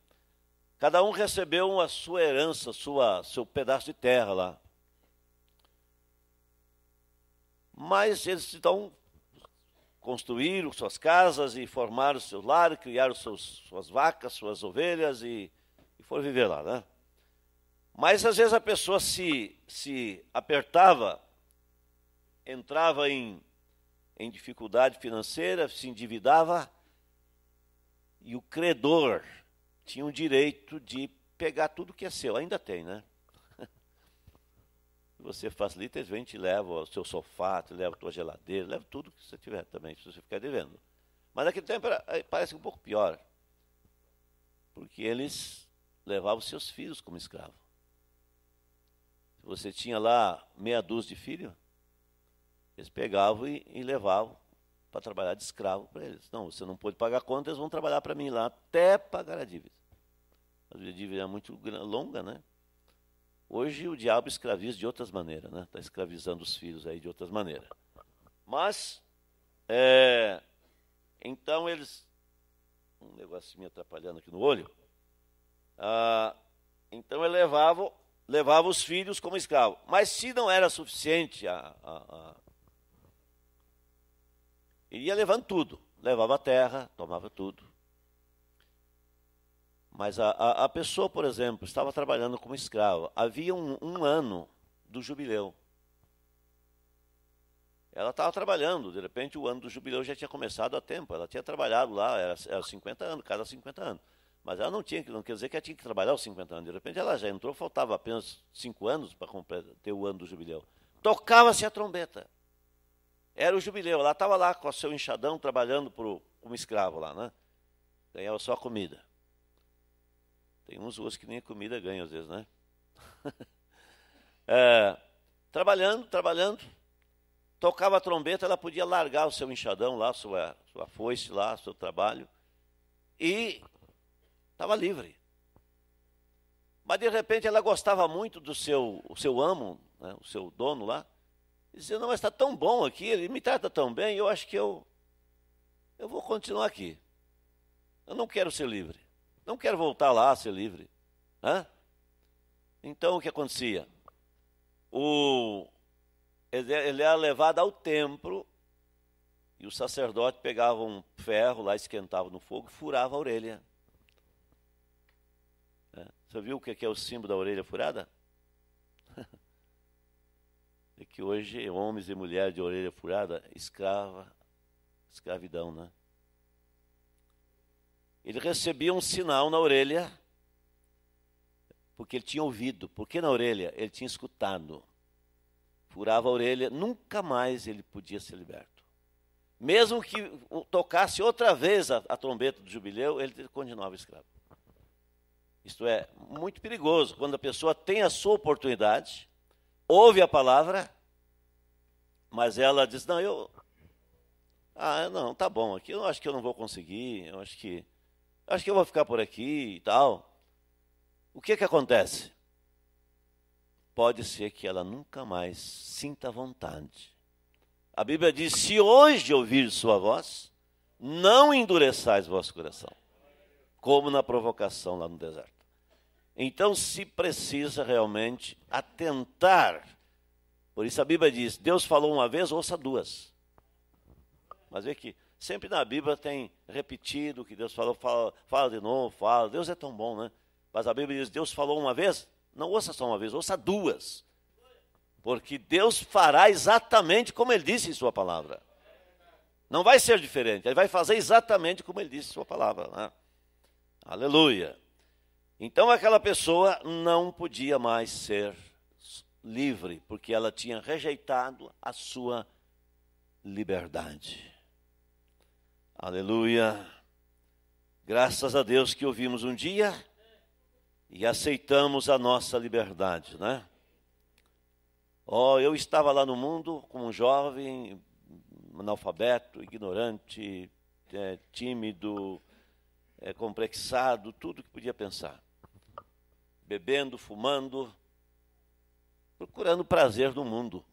cada um recebeu a sua herança, sua, seu pedaço de terra lá. Mas eles então construíram suas casas e formaram seu lar, criaram seus, suas vacas, suas ovelhas e, e foram viver lá, né? Mas às vezes a pessoa se, se apertava, entrava em, em dificuldade financeira, se endividava, e o credor tinha o direito de pegar tudo que é seu. Ainda tem, né? Você facilita, eles vêm te leva o seu sofá, te leva a tua geladeira, leva tudo que você tiver também, se você ficar devendo. Mas naquele tempo era, eh, parece um pouco pior, porque eles levavam seus filhos como escravo você tinha lá meia dúzia de filhos, eles pegavam e, e levavam para trabalhar de escravo para eles. Não, você não pode pagar conta, eles vão trabalhar para mim lá até pagar a dívida. A dívida é muito longa, né? Hoje o diabo escraviza de outras maneiras, né? Está escravizando os filhos aí de outras maneiras. Mas, é, então eles. Um negócio me atrapalhando aqui no olho. Ah, então levavam levava os filhos como escravo. Mas se não era suficiente, a, a, a... iria levando tudo. Levava a terra, tomava tudo. Mas a, a, pessoa, por exemplo, estava trabalhando como escrava. Havia um, um ano do jubileu. Ela estava trabalhando, de repente o ano do jubileu já tinha começado há tempo. Ela tinha trabalhado lá, era, era 50 anos, cada 50 anos. Mas ela não tinha, não quer dizer que ela tinha que trabalhar os 50 anos. De repente ela já entrou, faltava apenas 5 anos para ter o ano do jubileu. Tocava-se a trombeta. Era o jubileu. Ela estava lá com o seu enxadão trabalhando pro, como escravo lá, né? Ganhava só comida. Tem uns outros que nem comida ganham às vezes, né? é, trabalhando, trabalhando, tocava a trombeta, ela podia largar o seu enxadão lá, sua, sua foice lá, seu trabalho, e Estava livre. Mas de repente ela gostava muito do seu, o seu amo, né, o seu dono lá. E dizia, não, mas está tão bom aqui, ele me trata tão bem, eu acho que eu, eu vou continuar aqui. Eu não quero ser livre. Não quero voltar lá a ser livre. Hã? Então o que acontecia? O, ele era levado ao templo e o sacerdote pegava um ferro lá, esquentava no fogo e furava a orelha. Você viu o é que é o símbolo da orelha furada? É que hoje homens e mulheres de orelha furada, escrava, escravidão, né? Ele recebia um sinal na orelha, porque ele tinha ouvido. Porque na orelha? Ele tinha escutado. Furava a orelha, nunca mais ele podia ser liberto. Mesmo que tocasse outra vez a, a trombeta do jubileu, ele continuava escravo. Isto é muito perigoso quando a pessoa tem a sua oportunidade, ouve a palavra, mas ela diz: "Não, eu Ah, não, tá bom, aqui eu acho que eu não vou conseguir, eu acho que acho que eu vou ficar por aqui e tal". O que é que acontece? Pode ser que ela nunca mais sinta vontade. A Bíblia diz: "Se hoje ouvir sua voz, não endureçais vosso coração, como na provocação lá no deserto." Então se precisa realmente atentar. Por isso a Bíblia diz: Deus falou uma vez, ouça duas. Mas vê que sempre na Bíblia tem repetido o que Deus falou, fala, fala de novo, fala. Deus é tão bom, né? Mas a Bíblia diz: Deus falou uma vez, não ouça só uma vez, ouça duas. Porque Deus fará exatamente como ele disse em sua palavra. Não vai ser diferente, ele vai fazer exatamente como ele disse em sua palavra. Né? Aleluia. Então aquela pessoa não podia mais ser livre, porque ela tinha rejeitado a sua liberdade. Aleluia! Graças a Deus que ouvimos um dia e aceitamos a nossa liberdade, né? Oh, eu estava lá no mundo como um jovem, analfabeto, ignorante, é, tímido, é, complexado, tudo que podia pensar bebendo, fumando, procurando prazer no mundo.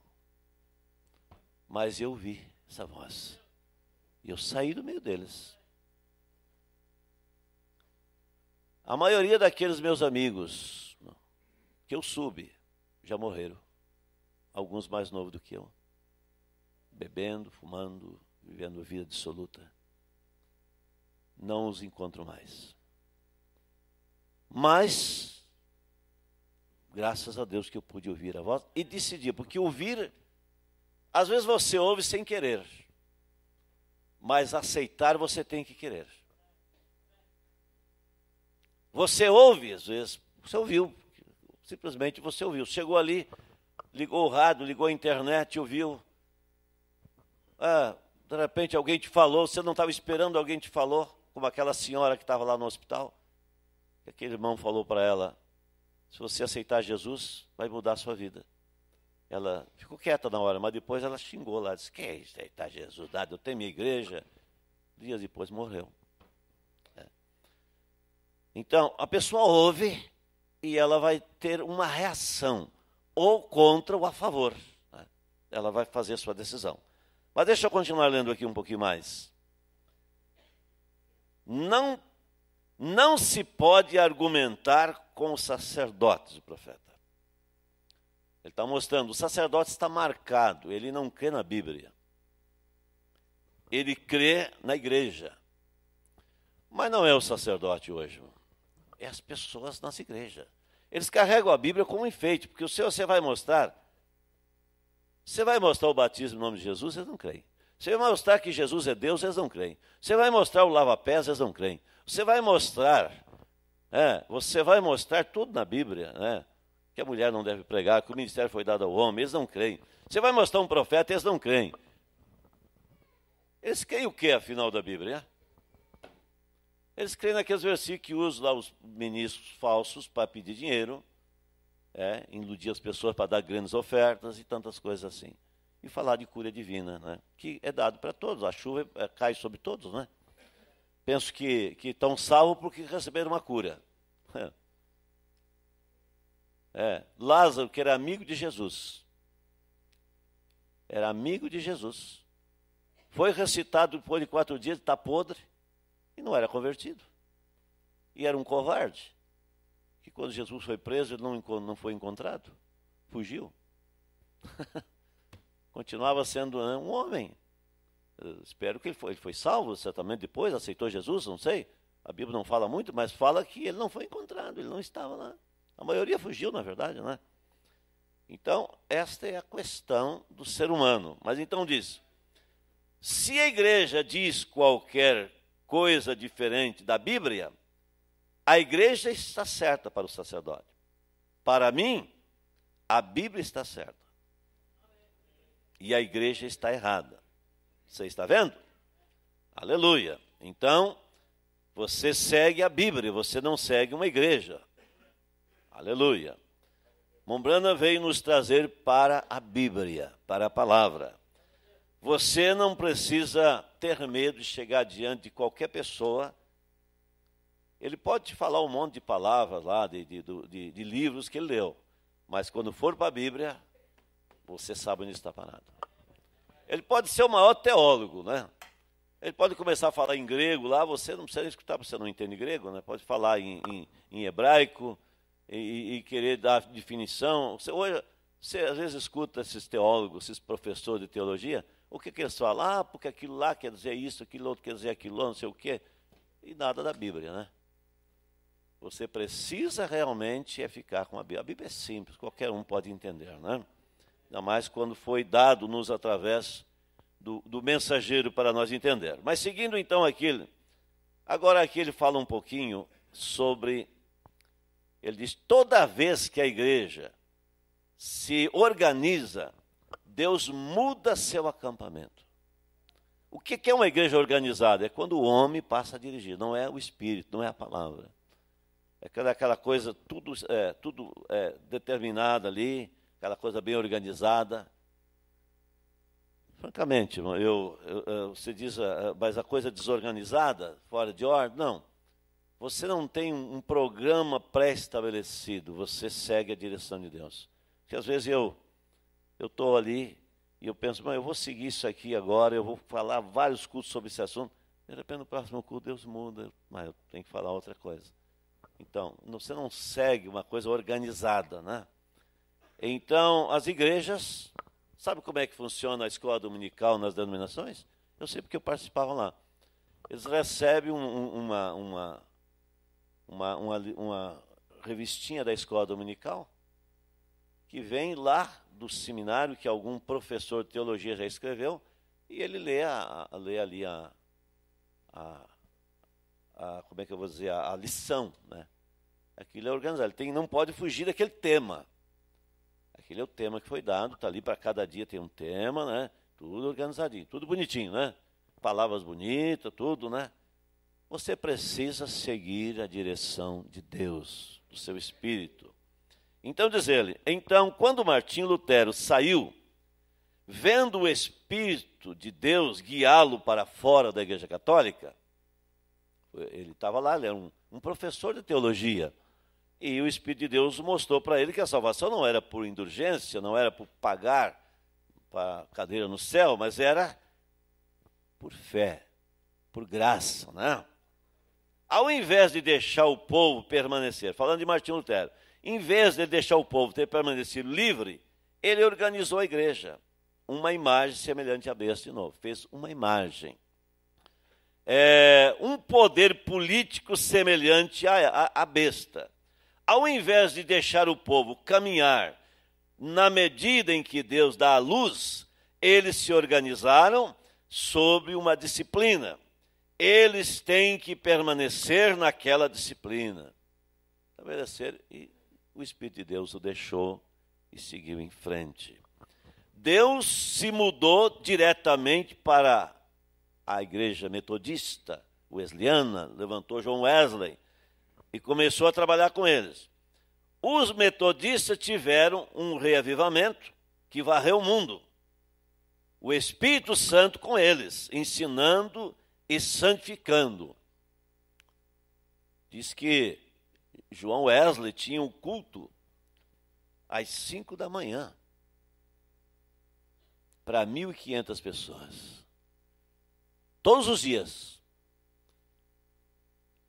Mas eu vi essa voz. E eu saí do meio deles. A maioria daqueles meus amigos que eu subi já morreram. Alguns mais novos do que eu. Bebendo, fumando, vivendo vida dissoluta. Não os encontro mais. Mas Graças a Deus que eu pude ouvir a voz e decidi porque ouvir, às vezes você ouve sem querer, mas aceitar você tem que querer. Você ouve, às vezes, você ouviu, simplesmente você ouviu. Chegou ali, ligou o rádio, ligou a internet, ouviu. Ah, de repente alguém te falou, você não estava esperando, alguém te falou, como aquela senhora que estava lá no hospital. Aquele irmão falou para ela: se você aceitar Jesus, vai mudar a sua vida. Ela ficou quieta na hora, mas depois ela xingou lá, disse, quer é aceitar tá Jesus? Eu tenho minha igreja. Dias depois morreu. É. Então, a pessoa ouve e ela vai ter uma reação, ou contra ou a favor. Né? Ela vai fazer a sua decisão. Mas deixa eu continuar lendo aqui um pouquinho mais. Não não se pode argumentar com os sacerdotes, o profeta. Ele está mostrando, o sacerdote está marcado, ele não crê na Bíblia. Ele crê na igreja. Mas não é o sacerdote hoje. É as pessoas nas igrejas. Eles carregam a Bíblia como enfeite, porque o senhor você vai mostrar. Você vai mostrar o batismo em nome de Jesus, eles não creem. Você vai mostrar que Jesus é Deus, eles não creem. Você vai mostrar o lava-pés, eles não creem. Você vai mostrar, né, você vai mostrar tudo na Bíblia, né? que a mulher não deve pregar, que o ministério foi dado ao homem, eles não creem. Você vai mostrar um profeta, eles não creem. Eles creem o que, afinal, da Bíblia? Eles creem naqueles versículos que usam lá os ministros falsos para pedir dinheiro, é, iludir as pessoas para dar grandes ofertas e tantas coisas assim. E falar de cura divina, né? que é dado para todos, a chuva é, cai sobre todos, né? penso que, que estão salvos porque receberam uma cura. É. Lázaro, que era amigo de Jesus, era amigo de Jesus, foi recitado depois de quatro dias, está podre, e não era convertido. E era um covarde, que quando Jesus foi preso, ele não, não foi encontrado, fugiu. Continuava sendo um homem, eh, espero que ele foi, ele foi salvo, certamente depois, aceitou Jesus, não sei. A Bíblia não fala muito, mas fala que ele não foi encontrado, ele não estava lá. A maioria fugiu, na verdade, né? Então, esta é a questão do ser humano. Mas então diz: se a igreja diz qualquer coisa diferente da Bíblia, a igreja está certa para o sacerdote. Para mim, a Bíblia está certa. E a igreja está errada. Você está vendo? Aleluia. Então, você segue a Bíblia, você não segue uma igreja. Aleluia. Mombrana veio nos trazer para a Bíblia, para a palavra. Você não precisa ter medo de chegar diante de qualquer pessoa. Ele pode te falar um monte de palavras lá, de, de, de, de livros que ele leu. Mas quando for para a Bíblia, você sabe onde está parado. Ele pode ser o maior teólogo, né? Ele pode começar a falar em grego lá, você não precisa escutar, porque você não entende grego, né? Pode falar em, em, em hebraico e, e, querer dar definição. Você, hoje, você às vezes escuta esses teólogos, esses professores de teologia, o que, que eles falam? Ah, porque aquilo lá quer dizer isso, aquilo outro quer dizer aquilo, não sei o quê. E nada da Bíblia, né? Você precisa realmente é ficar com a Bíblia. A Bíblia é simples, qualquer um pode entender, né? ainda mais quando foi dado-nos através do, do, mensageiro para nós entender. Mas seguindo então aquilo, agora aqui ele fala um pouquinho sobre. Ele diz: toda vez que a igreja se organiza, Deus muda seu acampamento. O que, é uma igreja organizada? É quando o homem passa a dirigir, não é o espírito, não é a palavra. É aquela, é aquela coisa, tudo, é, tudo é, determinado ali, aquela coisa bem organizada. Francamente, irmão, eu, eu, você diz, ah, ah, mas a coisa desorganizada, fora de ordem? Não. Você não tem um programa pré-estabelecido, você segue a direção de Deus. Porque às vezes eu eu estou ali e eu penso, mas eu vou seguir isso aqui agora, eu vou falar vários cultos sobre esse assunto. De repente, no próximo curso Deus muda, mas eu tenho que falar outra coisa. Então, você não segue uma coisa organizada, né? Então, as igrejas, sabe como é que funciona a escola dominical nas denominações? Eu sei porque eu participava lá. Eles recebem um, uma, uma, uma, uma, uma revistinha da escola dominical que vem lá do seminário que algum professor de teologia já escreveu e ele lê, a, a, lê ali a, a, a, como é que eu vou dizer, a, a lição, né? Aquilo é organizado. Ele tem, não pode fugir daquele tema. Aquele é o tema que foi dado, está ali para cada dia tem um tema, né? Tudo organizadinho, tudo bonitinho, né? Palavras bonitas, tudo, né? Você precisa seguir a direção de Deus, do seu espírito. Então diz ele: Então, quando Martim Lutero saiu, vendo o espírito de Deus guiá-lo para fora da Igreja Católica, ele estava lá, ele era um, um professor de teologia, e o Espírito de Deus mostrou para ele que a salvação não era por indulgência, não era por pagar para cadeira no céu, mas era por fé, por graça, né? Ao invés de deixar o povo permanecer, falando de Martinho Lutero, em vez de deixar o povo ter permanecido livre, ele organizou a igreja, uma imagem semelhante à besta de novo, fez uma imagem. É, um poder político semelhante à, à, à besta ao invés de deixar o povo caminhar na medida em que Deus dá a luz, eles se organizaram sob uma disciplina. Eles têm que permanecer naquela disciplina. Estabelecer, e o Espírito de Deus o deixou e seguiu em frente. Deus se mudou diretamente para a igreja metodista, wesleyana, levantou João Wesley, e começou a trabalhar com eles. Os metodistas tiveram um reavivamento que varreu o mundo. O Espírito Santo com eles, ensinando e santificando. Diz que João Wesley tinha um culto às cinco da manhã para 1.500 pessoas. Todos os dias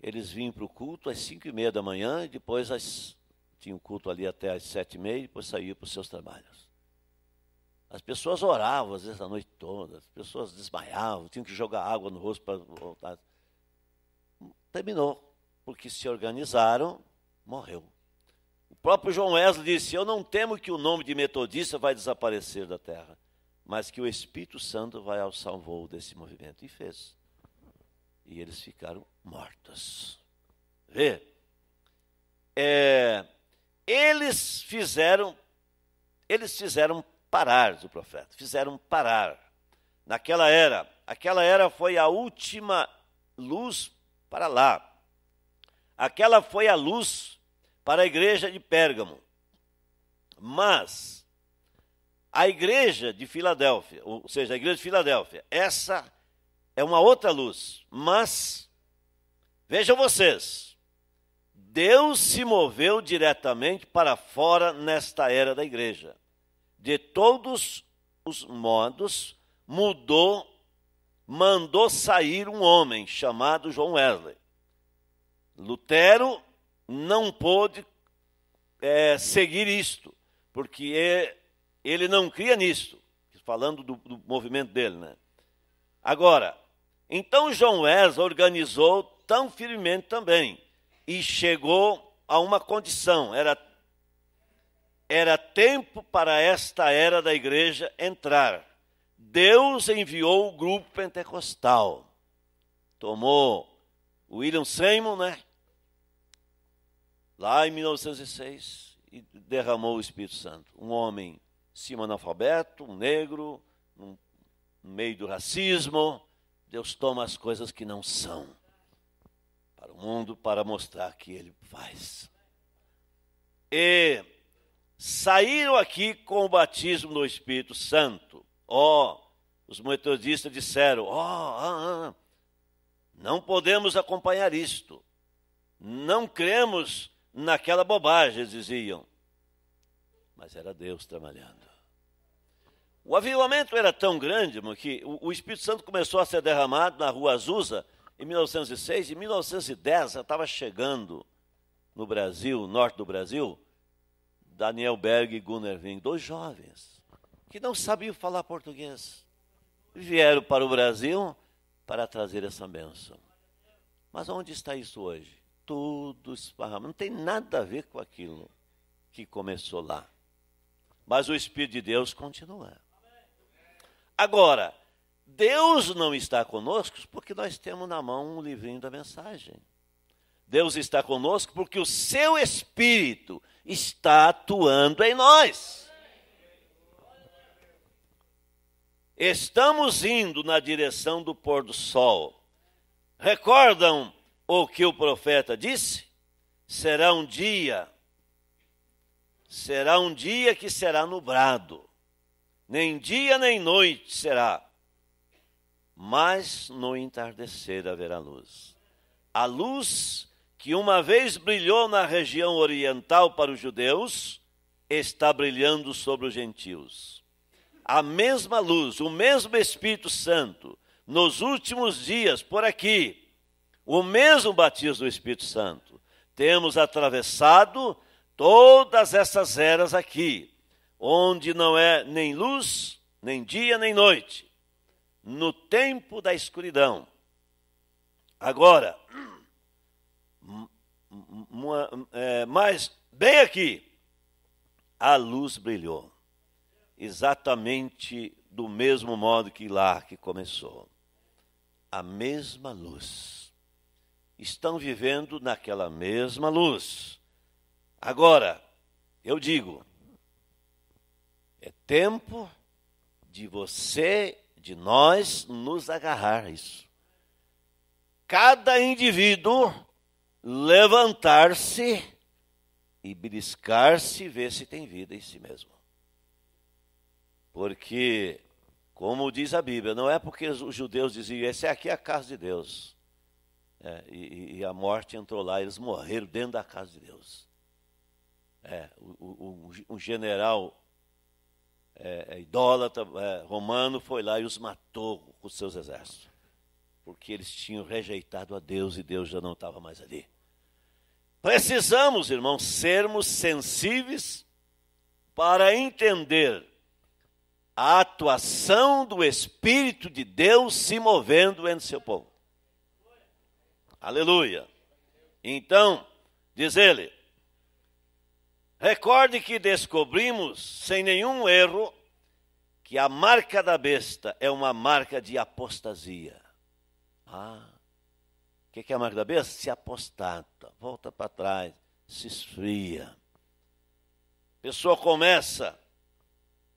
eles vinham para o culto às cinco e meia da manhã, e depois as, tinha um culto ali até às sete e meia, e depois saíam para os seus trabalhos. As pessoas oravam, às vezes, a noite toda, as pessoas desmaiavam, tinham que jogar água no rosto para voltar. Terminou, porque se organizaram, morreu. O próprio João Wesley disse: Eu não temo que o nome de metodista vai desaparecer da terra, mas que o Espírito Santo vai alçar um voo desse movimento. E fez. E eles ficaram mortos. Vê? É, eles fizeram, eles fizeram parar, o profeta, fizeram parar. Naquela era, aquela era foi a última luz para lá. Aquela foi a luz para a igreja de Pérgamo. Mas a igreja de Filadélfia, ou seja, a igreja de Filadélfia, essa é uma outra luz, mas Vejam vocês, Deus se moveu diretamente para fora nesta era da igreja. De todos os modos, mudou, mandou sair um homem chamado João Wesley. Lutero não pôde é, seguir isto, porque é, ele não cria nisto, falando do, do movimento dele, né? Agora, então João Wesley organizou tão firmemente também. E chegou a uma condição: era, era tempo para esta era da igreja entrar. Deus enviou o grupo pentecostal. Tomou William Seymour, né? Lá em 1906, e derramou o Espírito Santo. Um homem semi-analfabeto, um negro, no meio do racismo. Deus toma as coisas que não são para o mundo para mostrar que ele faz. E saíram aqui com o batismo do Espírito Santo. Ó, oh, os metodistas disseram: ó, oh, ah, ah, não podemos acompanhar isto. Não cremos naquela bobagem, diziam. Mas era Deus trabalhando. O avivamento era tão grande que o Espírito Santo começou a ser derramado na rua Azusa em 1906, em 1910 já estava chegando no Brasil, norte do Brasil, Daniel Berg e Gunnar Wing, dois jovens que não sabiam falar português. Vieram para o Brasil para trazer essa benção. Mas onde está isso hoje? Tudo esparramado. Não tem nada a ver com aquilo que começou lá. Mas o Espírito de Deus continua. Agora, Deus não está conosco porque nós temos na mão um livrinho da mensagem. Deus está conosco porque o seu Espírito está atuando em nós. Estamos indo na direção do pôr do sol. Recordam o que o profeta disse? Será um dia, será um dia que será nublado, nem dia nem noite será mas no entardecer haverá luz. A luz que uma vez brilhou na região oriental para os judeus, está brilhando sobre os gentios. A mesma luz, o mesmo Espírito Santo, nos últimos dias, por aqui, o mesmo batismo do Espírito Santo, temos atravessado todas essas eras aqui, onde não é nem luz, nem dia, nem noite, no tempo da escuridão. Agora, é, mas bem aqui, a luz brilhou, exatamente do mesmo modo que lá que começou. A mesma luz. Estão vivendo naquela mesma luz. Agora, eu digo, é tempo de você de nós nos agarrar a isso. Cada indivíduo levantar-se e beliscar-se e ver se tem vida em si mesmo. Porque, como diz a Bíblia, não é porque os judeus diziam, esse aqui é a casa de Deus. É, e, e, a morte entrou lá, eles morreram dentro da casa de Deus. É, o, o, um general é, é, idólatra é, romano foi lá e os matou com seus exércitos, porque eles tinham rejeitado a Deus e Deus já não estava mais ali. Precisamos, irmãos, sermos sensíveis para entender a atuação do Espírito de Deus se movendo entre seu povo. Aleluia. Então, diz ele, Recorde que descobrimos, sem nenhum erro, que a marca da besta é uma marca de apostasia. Ah, o que, que é a marca da besta? Se apostata, volta para trás, se esfria. A pessoa começa,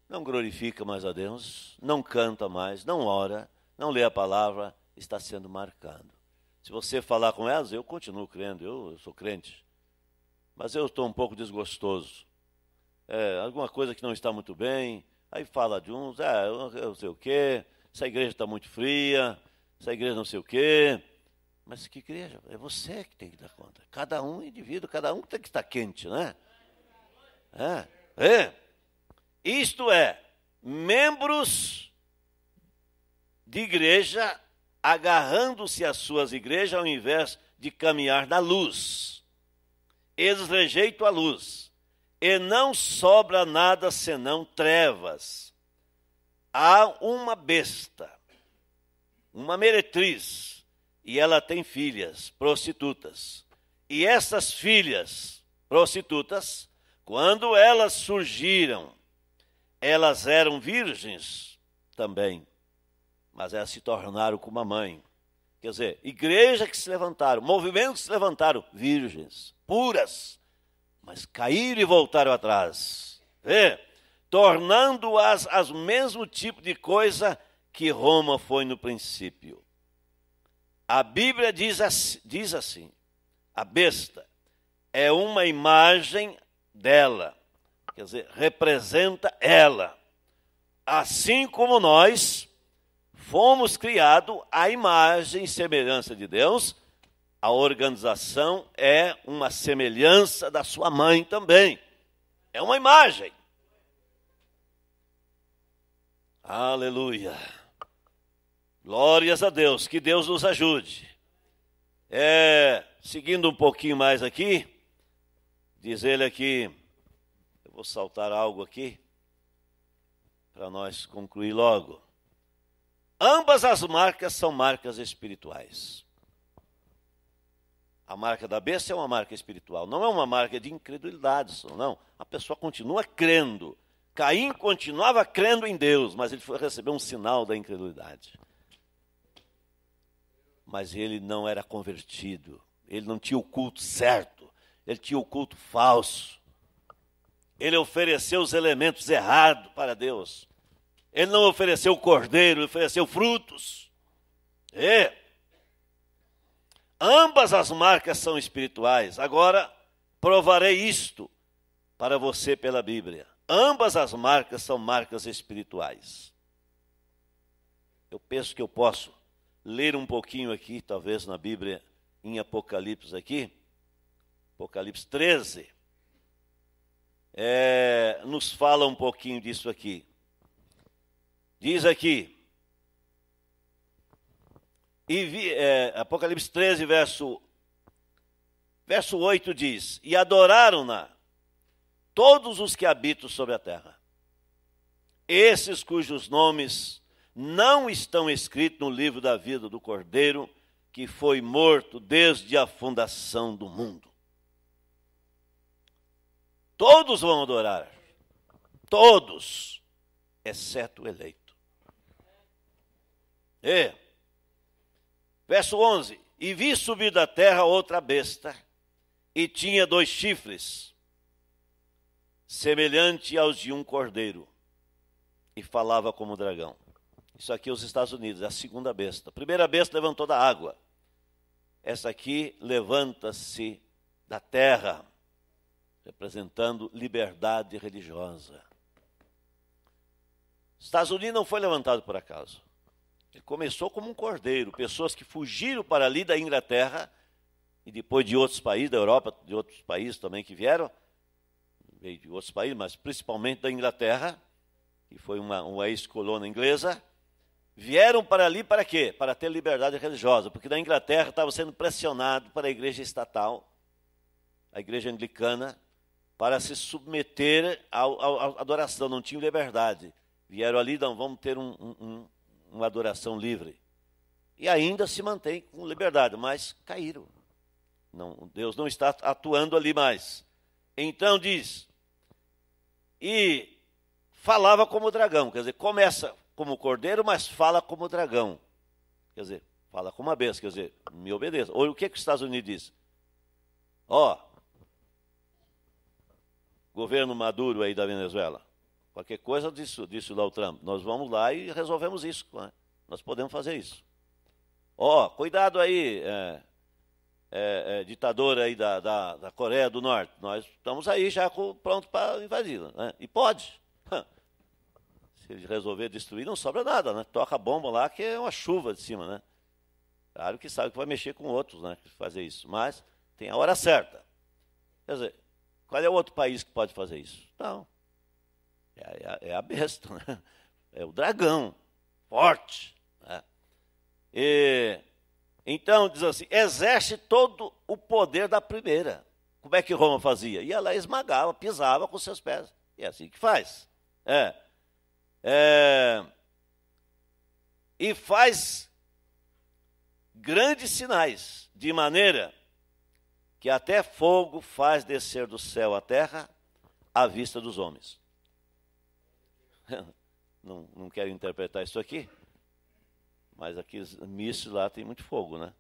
não glorifica mais a Deus, não canta mais, não ora, não lê a palavra, está sendo marcado. Se você falar com elas, eu continuo crendo, eu, eu sou crente mas eu estou um pouco desgostoso. É, alguma coisa que não está muito bem, aí fala de uns, ah, eu, não sei o quê, essa igreja está muito fria, essa igreja não sei o quê. Mas que igreja? É você que tem que dar conta. Cada um é indivíduo, cada um tem que estar quente, né? É. é. Isto é, membros de igreja agarrando-se às suas igrejas ao invés de caminhar na luz eles rejeitam a luz, e não sobra nada senão trevas. Há uma besta, uma meretriz, e ela tem filhas, prostitutas. E essas filhas, prostitutas, quando elas surgiram, elas eram virgens também, mas elas se tornaram como a mãe. Quer dizer, igrejas que se levantaram, movimentos que se levantaram, virgens, puras, mas caíram e voltaram atrás. Vê? Tornando-as as mesmo tipo de coisa que Roma foi no princípio. A Bíblia diz assim, diz assim a besta é uma imagem dela, quer dizer, representa ela. Assim como nós fomos criados à imagem e semelhança de Deus. A organização é uma semelhança da sua mãe também. É uma imagem. Aleluia. Glórias a Deus. Que Deus nos ajude. É, seguindo um pouquinho mais aqui, diz ele aqui, eu vou saltar algo aqui para nós concluir logo. Ambas as marcas são marcas espirituais. A marca da besta é uma marca espiritual, não é uma marca de incredulidade, não. A pessoa continua crendo. Caim continuava crendo em Deus, mas ele foi receber um sinal da incredulidade. Mas ele não era convertido, ele não tinha o culto certo, ele tinha o culto falso. Ele ofereceu os elementos errados para Deus. Ele não ofereceu cordeiro, ele ofereceu frutos. É. Ambas as marcas são espirituais. Agora, provarei isto para você pela Bíblia. Ambas as marcas são marcas espirituais. Eu penso que eu posso ler um pouquinho aqui, talvez na Bíblia, em Apocalipse aqui. Apocalipse 13. É, nos fala um pouquinho disso aqui. Diz aqui, e, é, Apocalipse 13, verso, verso 8 diz: E adoraram-na todos os que habitam sobre a terra, esses cujos nomes não estão escritos no livro da vida do Cordeiro, que foi morto desde a fundação do mundo. Todos vão adorar, todos, exceto o eleito. É. Verso 11: E vi subir da terra outra besta, e tinha dois chifres, semelhante aos de um cordeiro, e falava como dragão. Isso aqui é os Estados Unidos, é a segunda besta. A primeira besta levantou da água. Essa aqui levanta-se da terra, representando liberdade religiosa. Estados Unidos não foi levantado por acaso. Ele começou como um cordeiro, pessoas que fugiram para ali da Inglaterra e depois de outros países, da Europa, de outros países também que vieram, veio de outros países, mas principalmente da Inglaterra, que foi uma, uma ex-colônia inglesa, vieram para ali para quê? Para ter liberdade religiosa, porque na Inglaterra estava sendo pressionado para a igreja estatal, a igreja anglicana, para se submeter à adoração, não tinham liberdade. Vieram ali, vamos ter um, um, uma adoração livre. E ainda se mantém com liberdade, mas caíram. Não, Deus não está atuando ali mais. Então diz, e falava como dragão, quer dizer, começa como cordeiro, mas fala como dragão. Quer dizer, fala como uma besta, quer dizer, me obedeça. ou o que, que os Estados Unidos diz. Ó, governo Maduro aí da Venezuela. Qualquer coisa, disse, disse lá o Trump, nós vamos lá e resolvemos isso. Né? Nós podemos fazer isso. Ó, oh, cuidado aí, é, é, é, ditador aí da, da, da, Coreia do Norte. Nós estamos aí já com, pronto para invadir. Né? E pode. Se ele resolver destruir, não sobra nada, né? Toca a bomba lá, que é uma chuva de cima, né? Claro que sabe que vai mexer com outros, né? Fazer isso. Mas tem a hora certa. Quer dizer, qual é o outro país que pode fazer isso? Não. É, é, a, é a besta, né? é o dragão, forte. Né? E, então, diz assim: exerce todo o poder da primeira. Como é que Roma fazia? Ia lá, esmagava, pisava com seus pés. E é assim que faz. É. é e faz grandes sinais, de maneira que até fogo faz descer do céu à terra à vista dos homens. não, não quero interpretar isso aqui, mas aqui mísseis lá tem muito fogo, né?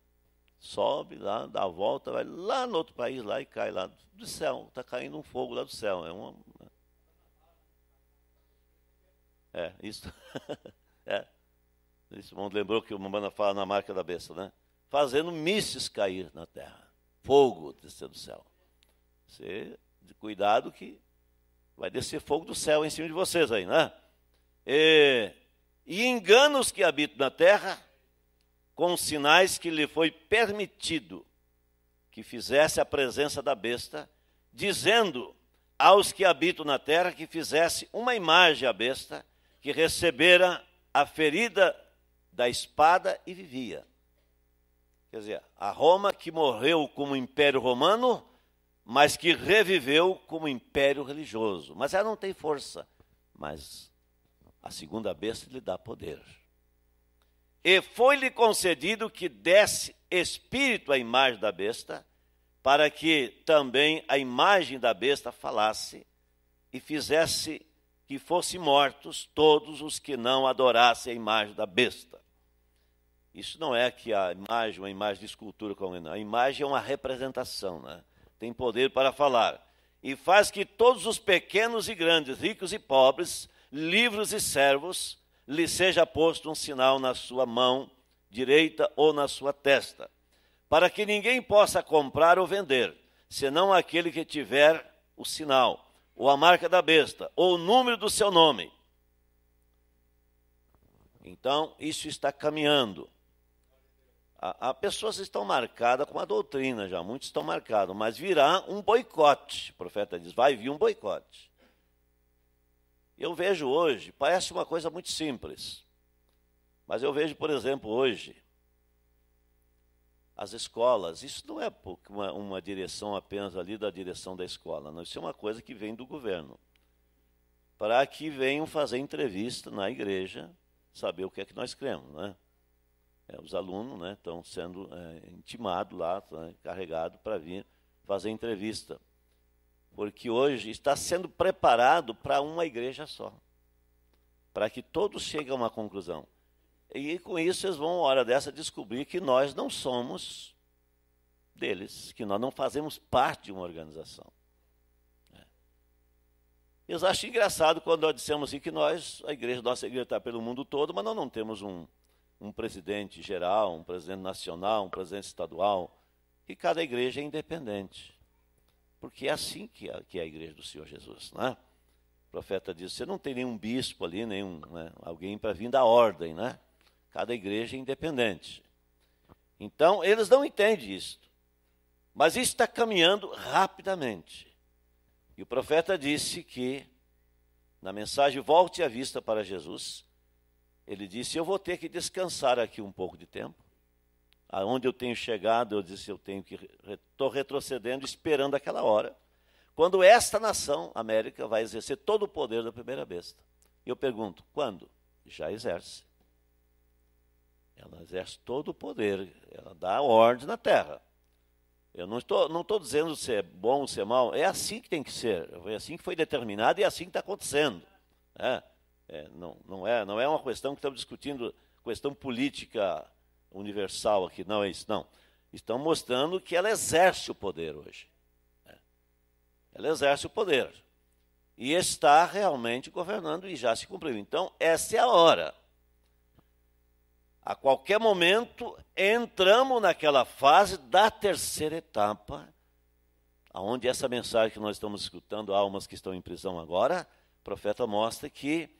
Sobe lá, dá a volta, vai lá no outro país lá e cai lá do céu. Está caindo um fogo lá do céu. É uma. Né? É, isso. é. mundo lembrou que o Mamana fala na marca da besta, né? Fazendo mísseis cair na terra. Fogo descer do céu. Você, cuidado que Vai descer fogo do céu em cima de vocês aí, né? E, e engana os que habitam na terra com sinais que lhe foi permitido que fizesse a presença da besta, dizendo aos que habitam na terra que fizesse uma imagem à besta, que recebera a ferida da espada e vivia. Quer dizer, a Roma que morreu como império romano mas que reviveu como império religioso. Mas ela não tem força, mas a segunda besta lhe dá poder. E foi-lhe concedido que desse espírito à imagem da besta, para que também a imagem da besta falasse e fizesse que fossem mortos todos os que não adorassem a imagem da besta. Isso não é que a imagem, uma imagem de escultura, como não. A imagem é uma representação, né? tem poder para falar, e faz que todos os pequenos e grandes, ricos e pobres, livros e servos, lhe seja posto um sinal na sua mão direita ou na sua testa, para que ninguém possa comprar ou vender, senão aquele que tiver o sinal, ou a marca da besta, ou o número do seu nome. Então, isso está caminhando as pessoas estão marcadas com a doutrina já, muitos estão marcados, mas virá um boicote. O profeta diz: vai vir um boicote. Eu vejo hoje, parece uma coisa muito simples, mas eu vejo, por exemplo, hoje, as escolas, isso não é uma, uma direção apenas ali da direção da escola, não, isso é uma coisa que vem do governo. Para que venham fazer entrevista na igreja, saber o que é que nós cremos, não é? é, os alunos né, estão sendo é, intimados lá, né, carregados para vir fazer entrevista. Porque hoje está sendo preparado para uma igreja só. Para que todos cheguem a uma conclusão. E com isso eles vão, hora dessa, descobrir que nós não somos deles, que nós não fazemos parte de uma organização. É. Eles acham engraçado quando nós dissemos assim que nós, a igreja, nossa igreja está pelo mundo todo, mas nós não temos um, um presidente geral, um presidente nacional, um presidente estadual, e cada igreja é independente. Porque é assim que é, que é a igreja do Senhor Jesus. Né? O profeta diz: você não tem nenhum bispo ali, nenhum, né? alguém para vir da ordem, né? Cada igreja é independente. Então, eles não entendem isso. Mas isso está caminhando rapidamente. E o profeta disse que, na mensagem Volte a Vista para Jesus, ele disse: Eu vou ter que descansar aqui um pouco de tempo. Aonde eu tenho chegado, eu disse: Eu tenho que. Estou retrocedendo, esperando aquela hora. Quando esta nação, América, vai exercer todo o poder da primeira besta. E eu pergunto: quando? Já exerce. Ela exerce todo o poder, ela dá ordem na terra. Eu não estou, não estou dizendo se é bom ou se é mal, é assim que tem que ser, é assim que foi determinado e é assim que está acontecendo. É. É, não, não, é, não é uma questão que estamos discutindo, questão política universal aqui, não é isso, não. Estão mostrando que ela exerce o poder hoje. Né? Ela exerce o poder. E está realmente governando e já se cumpriu. Então, essa é a hora. A qualquer momento, entramos naquela fase da terceira etapa, onde essa mensagem que nós estamos escutando, almas que estão em prisão agora, o profeta mostra que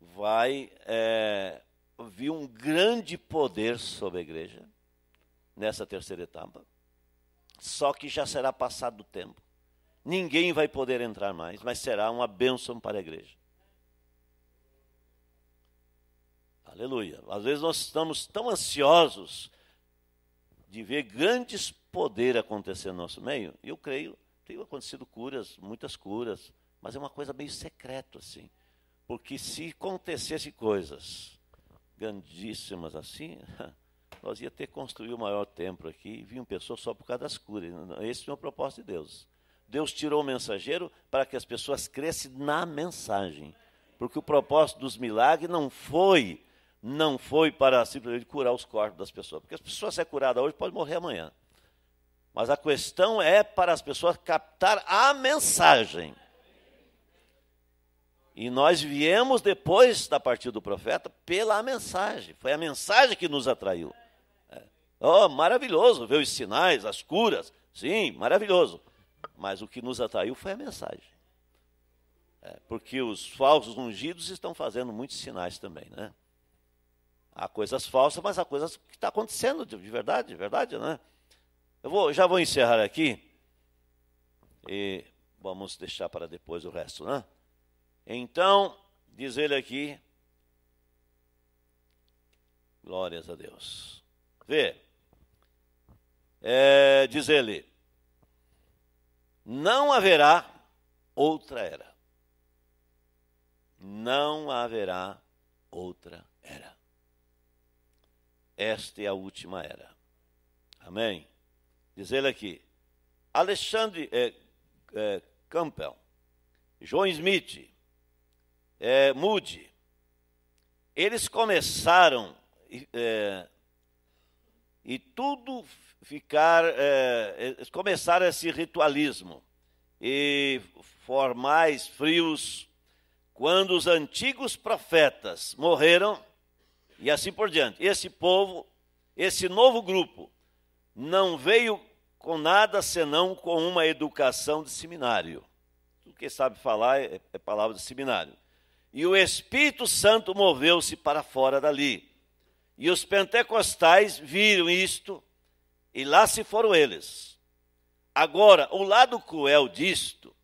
vai é, vir um grande poder sobre a igreja nessa terceira etapa. Só que já será passado o tempo. Ninguém vai poder entrar mais, mas será uma bênção para a igreja. Aleluia. Às vezes nós estamos tão ansiosos de ver grandes poder acontecer no nosso meio. E eu creio, tem acontecido curas, muitas curas, mas é uma coisa meio secreta assim. Porque se acontecesse coisas grandíssimas assim, nós ia ter construído o maior templo aqui e vinham pessoas só por causa das curas. Esse é o propósito de Deus. Deus tirou o mensageiro para que as pessoas cressem na mensagem. Porque o propósito dos milagres não foi não foi para simplesmente curar os corpos das pessoas. Porque as pessoas se é curada hoje pode morrer amanhã. Mas a questão é para as pessoas captar a mensagem. E nós viemos depois da partida do profeta pela mensagem. Foi a mensagem que nos atraiu. É. Oh, maravilhoso ver os sinais, as curas. Sim, maravilhoso. Mas o que nos atraiu foi a mensagem. É, porque os falsos ungidos estão fazendo muitos sinais também, né? Há coisas falsas, mas há coisas que está acontecendo de verdade, de verdade, né? Eu vou, já vou encerrar aqui e vamos deixar para depois o resto, né? Então, diz ele aqui, glórias a Deus. Vê, é, diz ele, não haverá outra era. Não haverá outra era. Esta é a última era. Amém? Diz ele aqui, Alexandre é, é, Campbell, John Smith, é, mude. Eles começaram é, e tudo ficar, é, eles começaram esse ritualismo e formais frios quando os antigos profetas morreram e assim por diante. Esse povo, esse novo grupo, não veio com nada senão com uma educação de seminário. Tudo que sabe falar é, é palavra de seminário. E o Espírito Santo moveu-se para fora dali. E os pentecostais viram isto, e lá se foram eles. Agora, o lado cruel disto,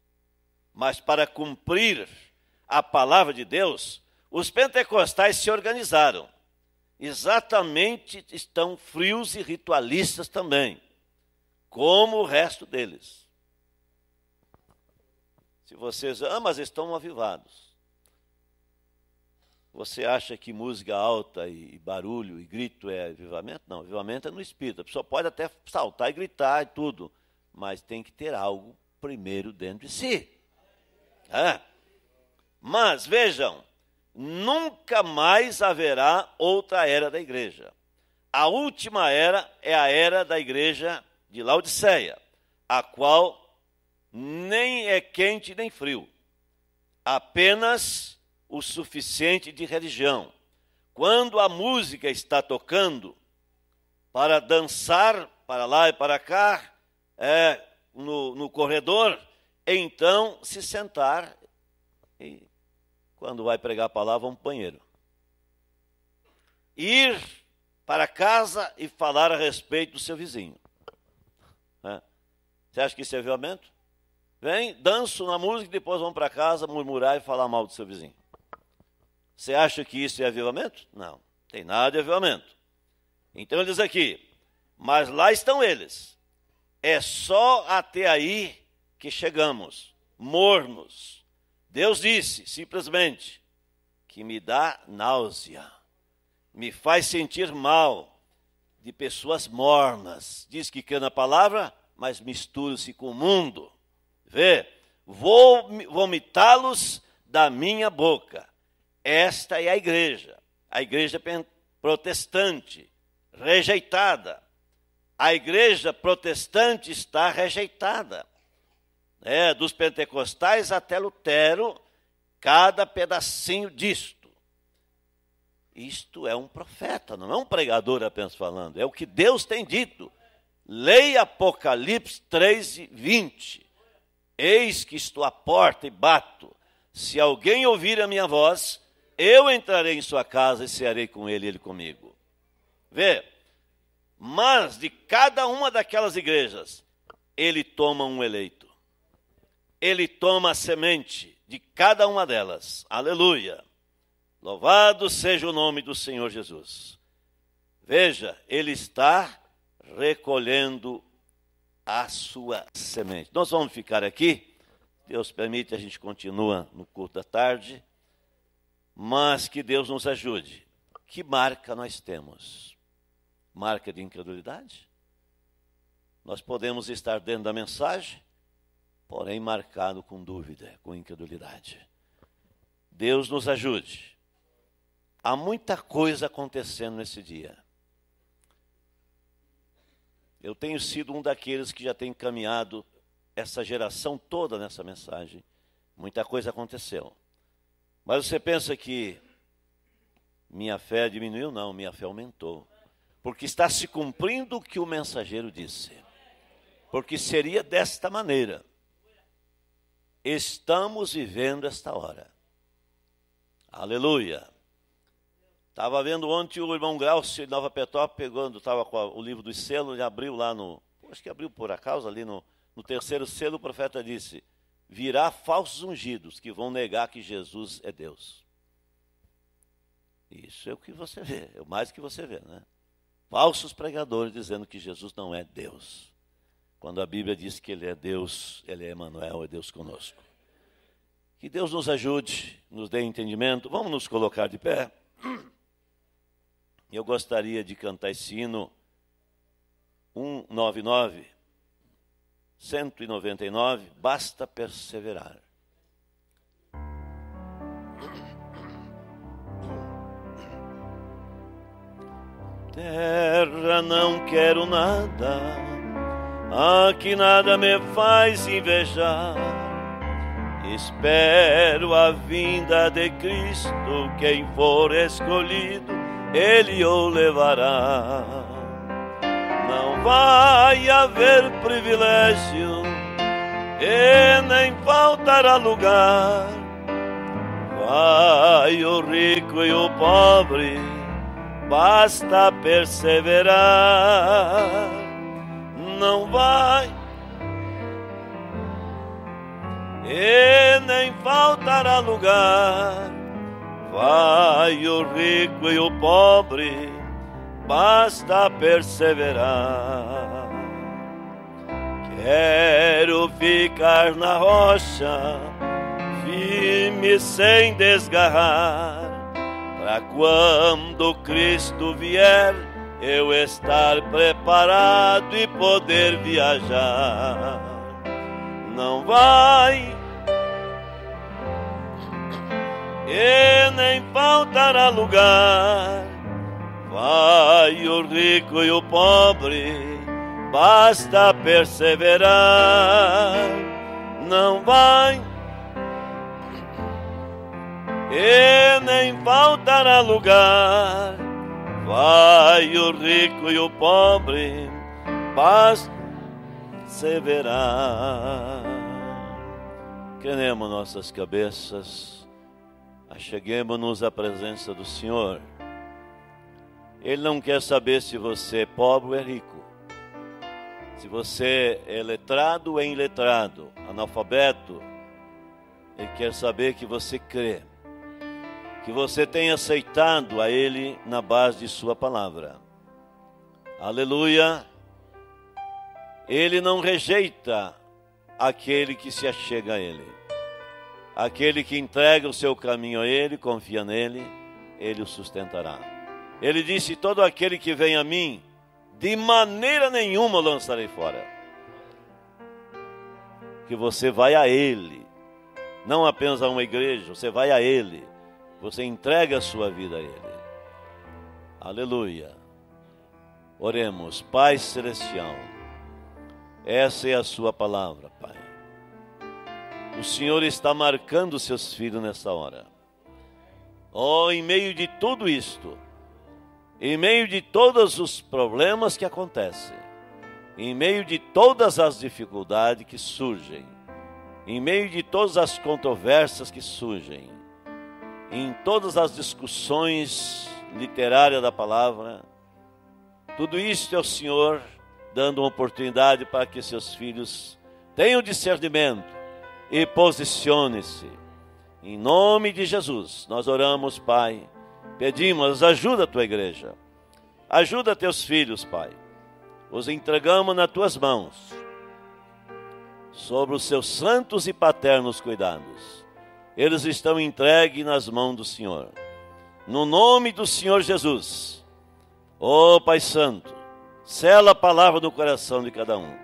mas para cumprir a palavra de Deus, os pentecostais se organizaram. Exatamente estão frios e ritualistas também, como o resto deles. Se vocês, ah, estão avivados. Você acha que música alta e barulho e grito é avivamento? Não, avivamento é no espírito. A pessoa pode até saltar e gritar e tudo, mas tem que ter algo primeiro dentro de si. É. Mas vejam, nunca mais haverá outra era da igreja. A última era é a era da igreja de Laodiceia, a qual nem é quente nem frio, apenas o suficiente de religião. Quando a música está tocando, para dançar para lá e para cá, é, no, no corredor, então se sentar e, quando vai pregar a palavra, um banheiro. Ir para casa e falar a respeito do seu vizinho. É. Você acha que isso é violamento? Vem, danço na música e depois vão para casa murmurar e falar mal do seu vizinho. Você acha que isso é avivamento? Não, tem nada de avivamento. Então ele diz aqui, mas lá estão eles. É só até aí que chegamos, mornos. Deus disse, simplesmente, que me dá náusea, me faz sentir mal de pessoas mornas. Diz que quer na palavra, mas mistura-se com o mundo. Vê, vou vomitá-los da minha boca esta é a igreja, a igreja protestante, rejeitada. A igreja protestante está rejeitada. É, dos pentecostais até Lutero, cada pedacinho disto. Isto é um profeta, não é um pregador apenas falando, é o que Deus tem dito. Leia Apocalipse 3, 20. Eis que estou à porta e bato. Se alguém ouvir a minha voz eu entrarei em sua casa e cearei com ele e ele comigo. Vê, mas de cada uma daquelas igrejas, ele toma um eleito. Ele toma a semente de cada uma delas. Aleluia. Louvado seja o nome do Senhor Jesus. Veja, ele está recolhendo a sua semente. Nós vamos ficar aqui. Deus permite, a gente continua no culto da tarde. Mas que Deus nos ajude. Que marca nós temos? Marca de incredulidade? Nós podemos estar dentro da mensagem, porém marcado com dúvida, com incredulidade. Deus nos ajude. Há muita coisa acontecendo nesse dia. Eu tenho sido um daqueles que já tem caminhado essa geração toda nessa mensagem. Muita coisa aconteceu. Mas você pensa que minha fé diminuiu? Não, minha fé aumentou. Porque está se cumprindo o que o mensageiro disse. Porque seria desta maneira. Estamos vivendo esta hora. Aleluia. Estava vendo ontem o irmão Graucio de Nova Petrópolis, pegando, estava com o livro dos selos, ele abriu lá no. Acho que abriu por acaso, ali no, no terceiro selo, o profeta disse: virá falsos ungidos que vão negar que Jesus é Deus. Isso é o que você vê, é o mais que você vê, né? Falsos pregadores dizendo que Jesus não é Deus. Quando a Bíblia diz que ele é Deus, ele é Emmanuel, é Deus conosco. Que Deus nos ajude, nos dê entendimento. Vamos nos colocar de pé. Eu gostaria de cantar esse hino 199. 199, basta perseverar. Terra, não quero nada, aqui nada me faz invejar. Espero a vinda de Cristo, quem for escolhido, Ele o levará vai haver privilégio e nem faltará lugar. Vai o rico e o pobre, basta perseverar. Não vai e nem faltará lugar. Vai o rico e o pobre basta perseverar. Quero ficar na rocha, firme sem desgarrar, para quando Cristo vier, eu estar preparado e poder viajar. Não vai e nem faltará lugar Vai o rico e o pobre, basta perseverar. Não vai e nem faltará lugar. Vai o rico e o pobre, basta perseverar. Queremos nossas cabeças, acheguemos-nos à presença do Senhor. Ele não quer saber se você é pobre ou é rico, se você é letrado ou é iletrado, analfabeto. Ele quer saber que você crê, que você tem aceitado a Ele na base de Sua palavra. Aleluia! Ele não rejeita aquele que se achega a Ele. Aquele que entrega o seu caminho a Ele, confia nele, Ele o sustentará. Ele disse: Todo aquele que vem a mim, de maneira nenhuma lançarei fora. Que você vai a Ele, não apenas a uma igreja, você vai a Ele, você entrega a sua vida a Ele. Aleluia. Oremos, Pai Celestial, essa é a Sua palavra, Pai. O Senhor está marcando seus filhos nessa hora. Oh, em meio de tudo isto, em meio de todos os problemas que acontecem, em meio de todas as dificuldades que surgem, em meio de todas as controvérsias que surgem, em todas as discussões literárias da palavra, tudo isso é o Senhor dando uma oportunidade para que seus filhos tenham discernimento e posicione-se. Em nome de Jesus, nós oramos, Pai Pedimos, ajuda a tua igreja. Ajuda teus filhos, Pai. Os entregamos nas tuas mãos. Sobre os seus santos e paternos cuidados. Eles estão entregues nas mãos do Senhor. No nome do Senhor Jesus. Ó oh, Pai Santo, sela a palavra no coração de cada um.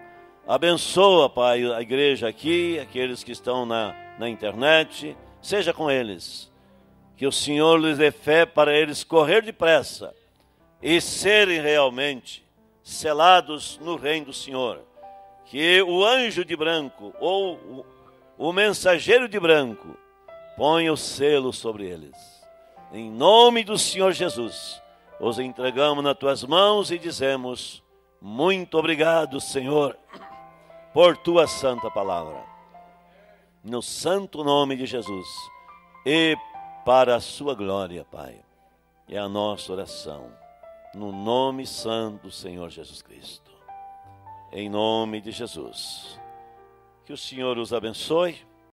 Abençoa, Pai, a igreja aqui, aqueles que estão na, na internet. Seja com eles que o Senhor lhes dê fé para eles correr depressa e serem realmente selados no reino do Senhor. Que o anjo de branco ou o mensageiro de branco ponha o selo sobre eles. Em nome do Senhor Jesus, os entregamos nas tuas mãos e dizemos: Muito obrigado, Senhor, por tua santa palavra. No santo nome de Jesus e para a sua glória, Pai. É a nossa oração, no nome santo do Senhor Jesus Cristo. Em nome de Jesus. Que o Senhor os abençoe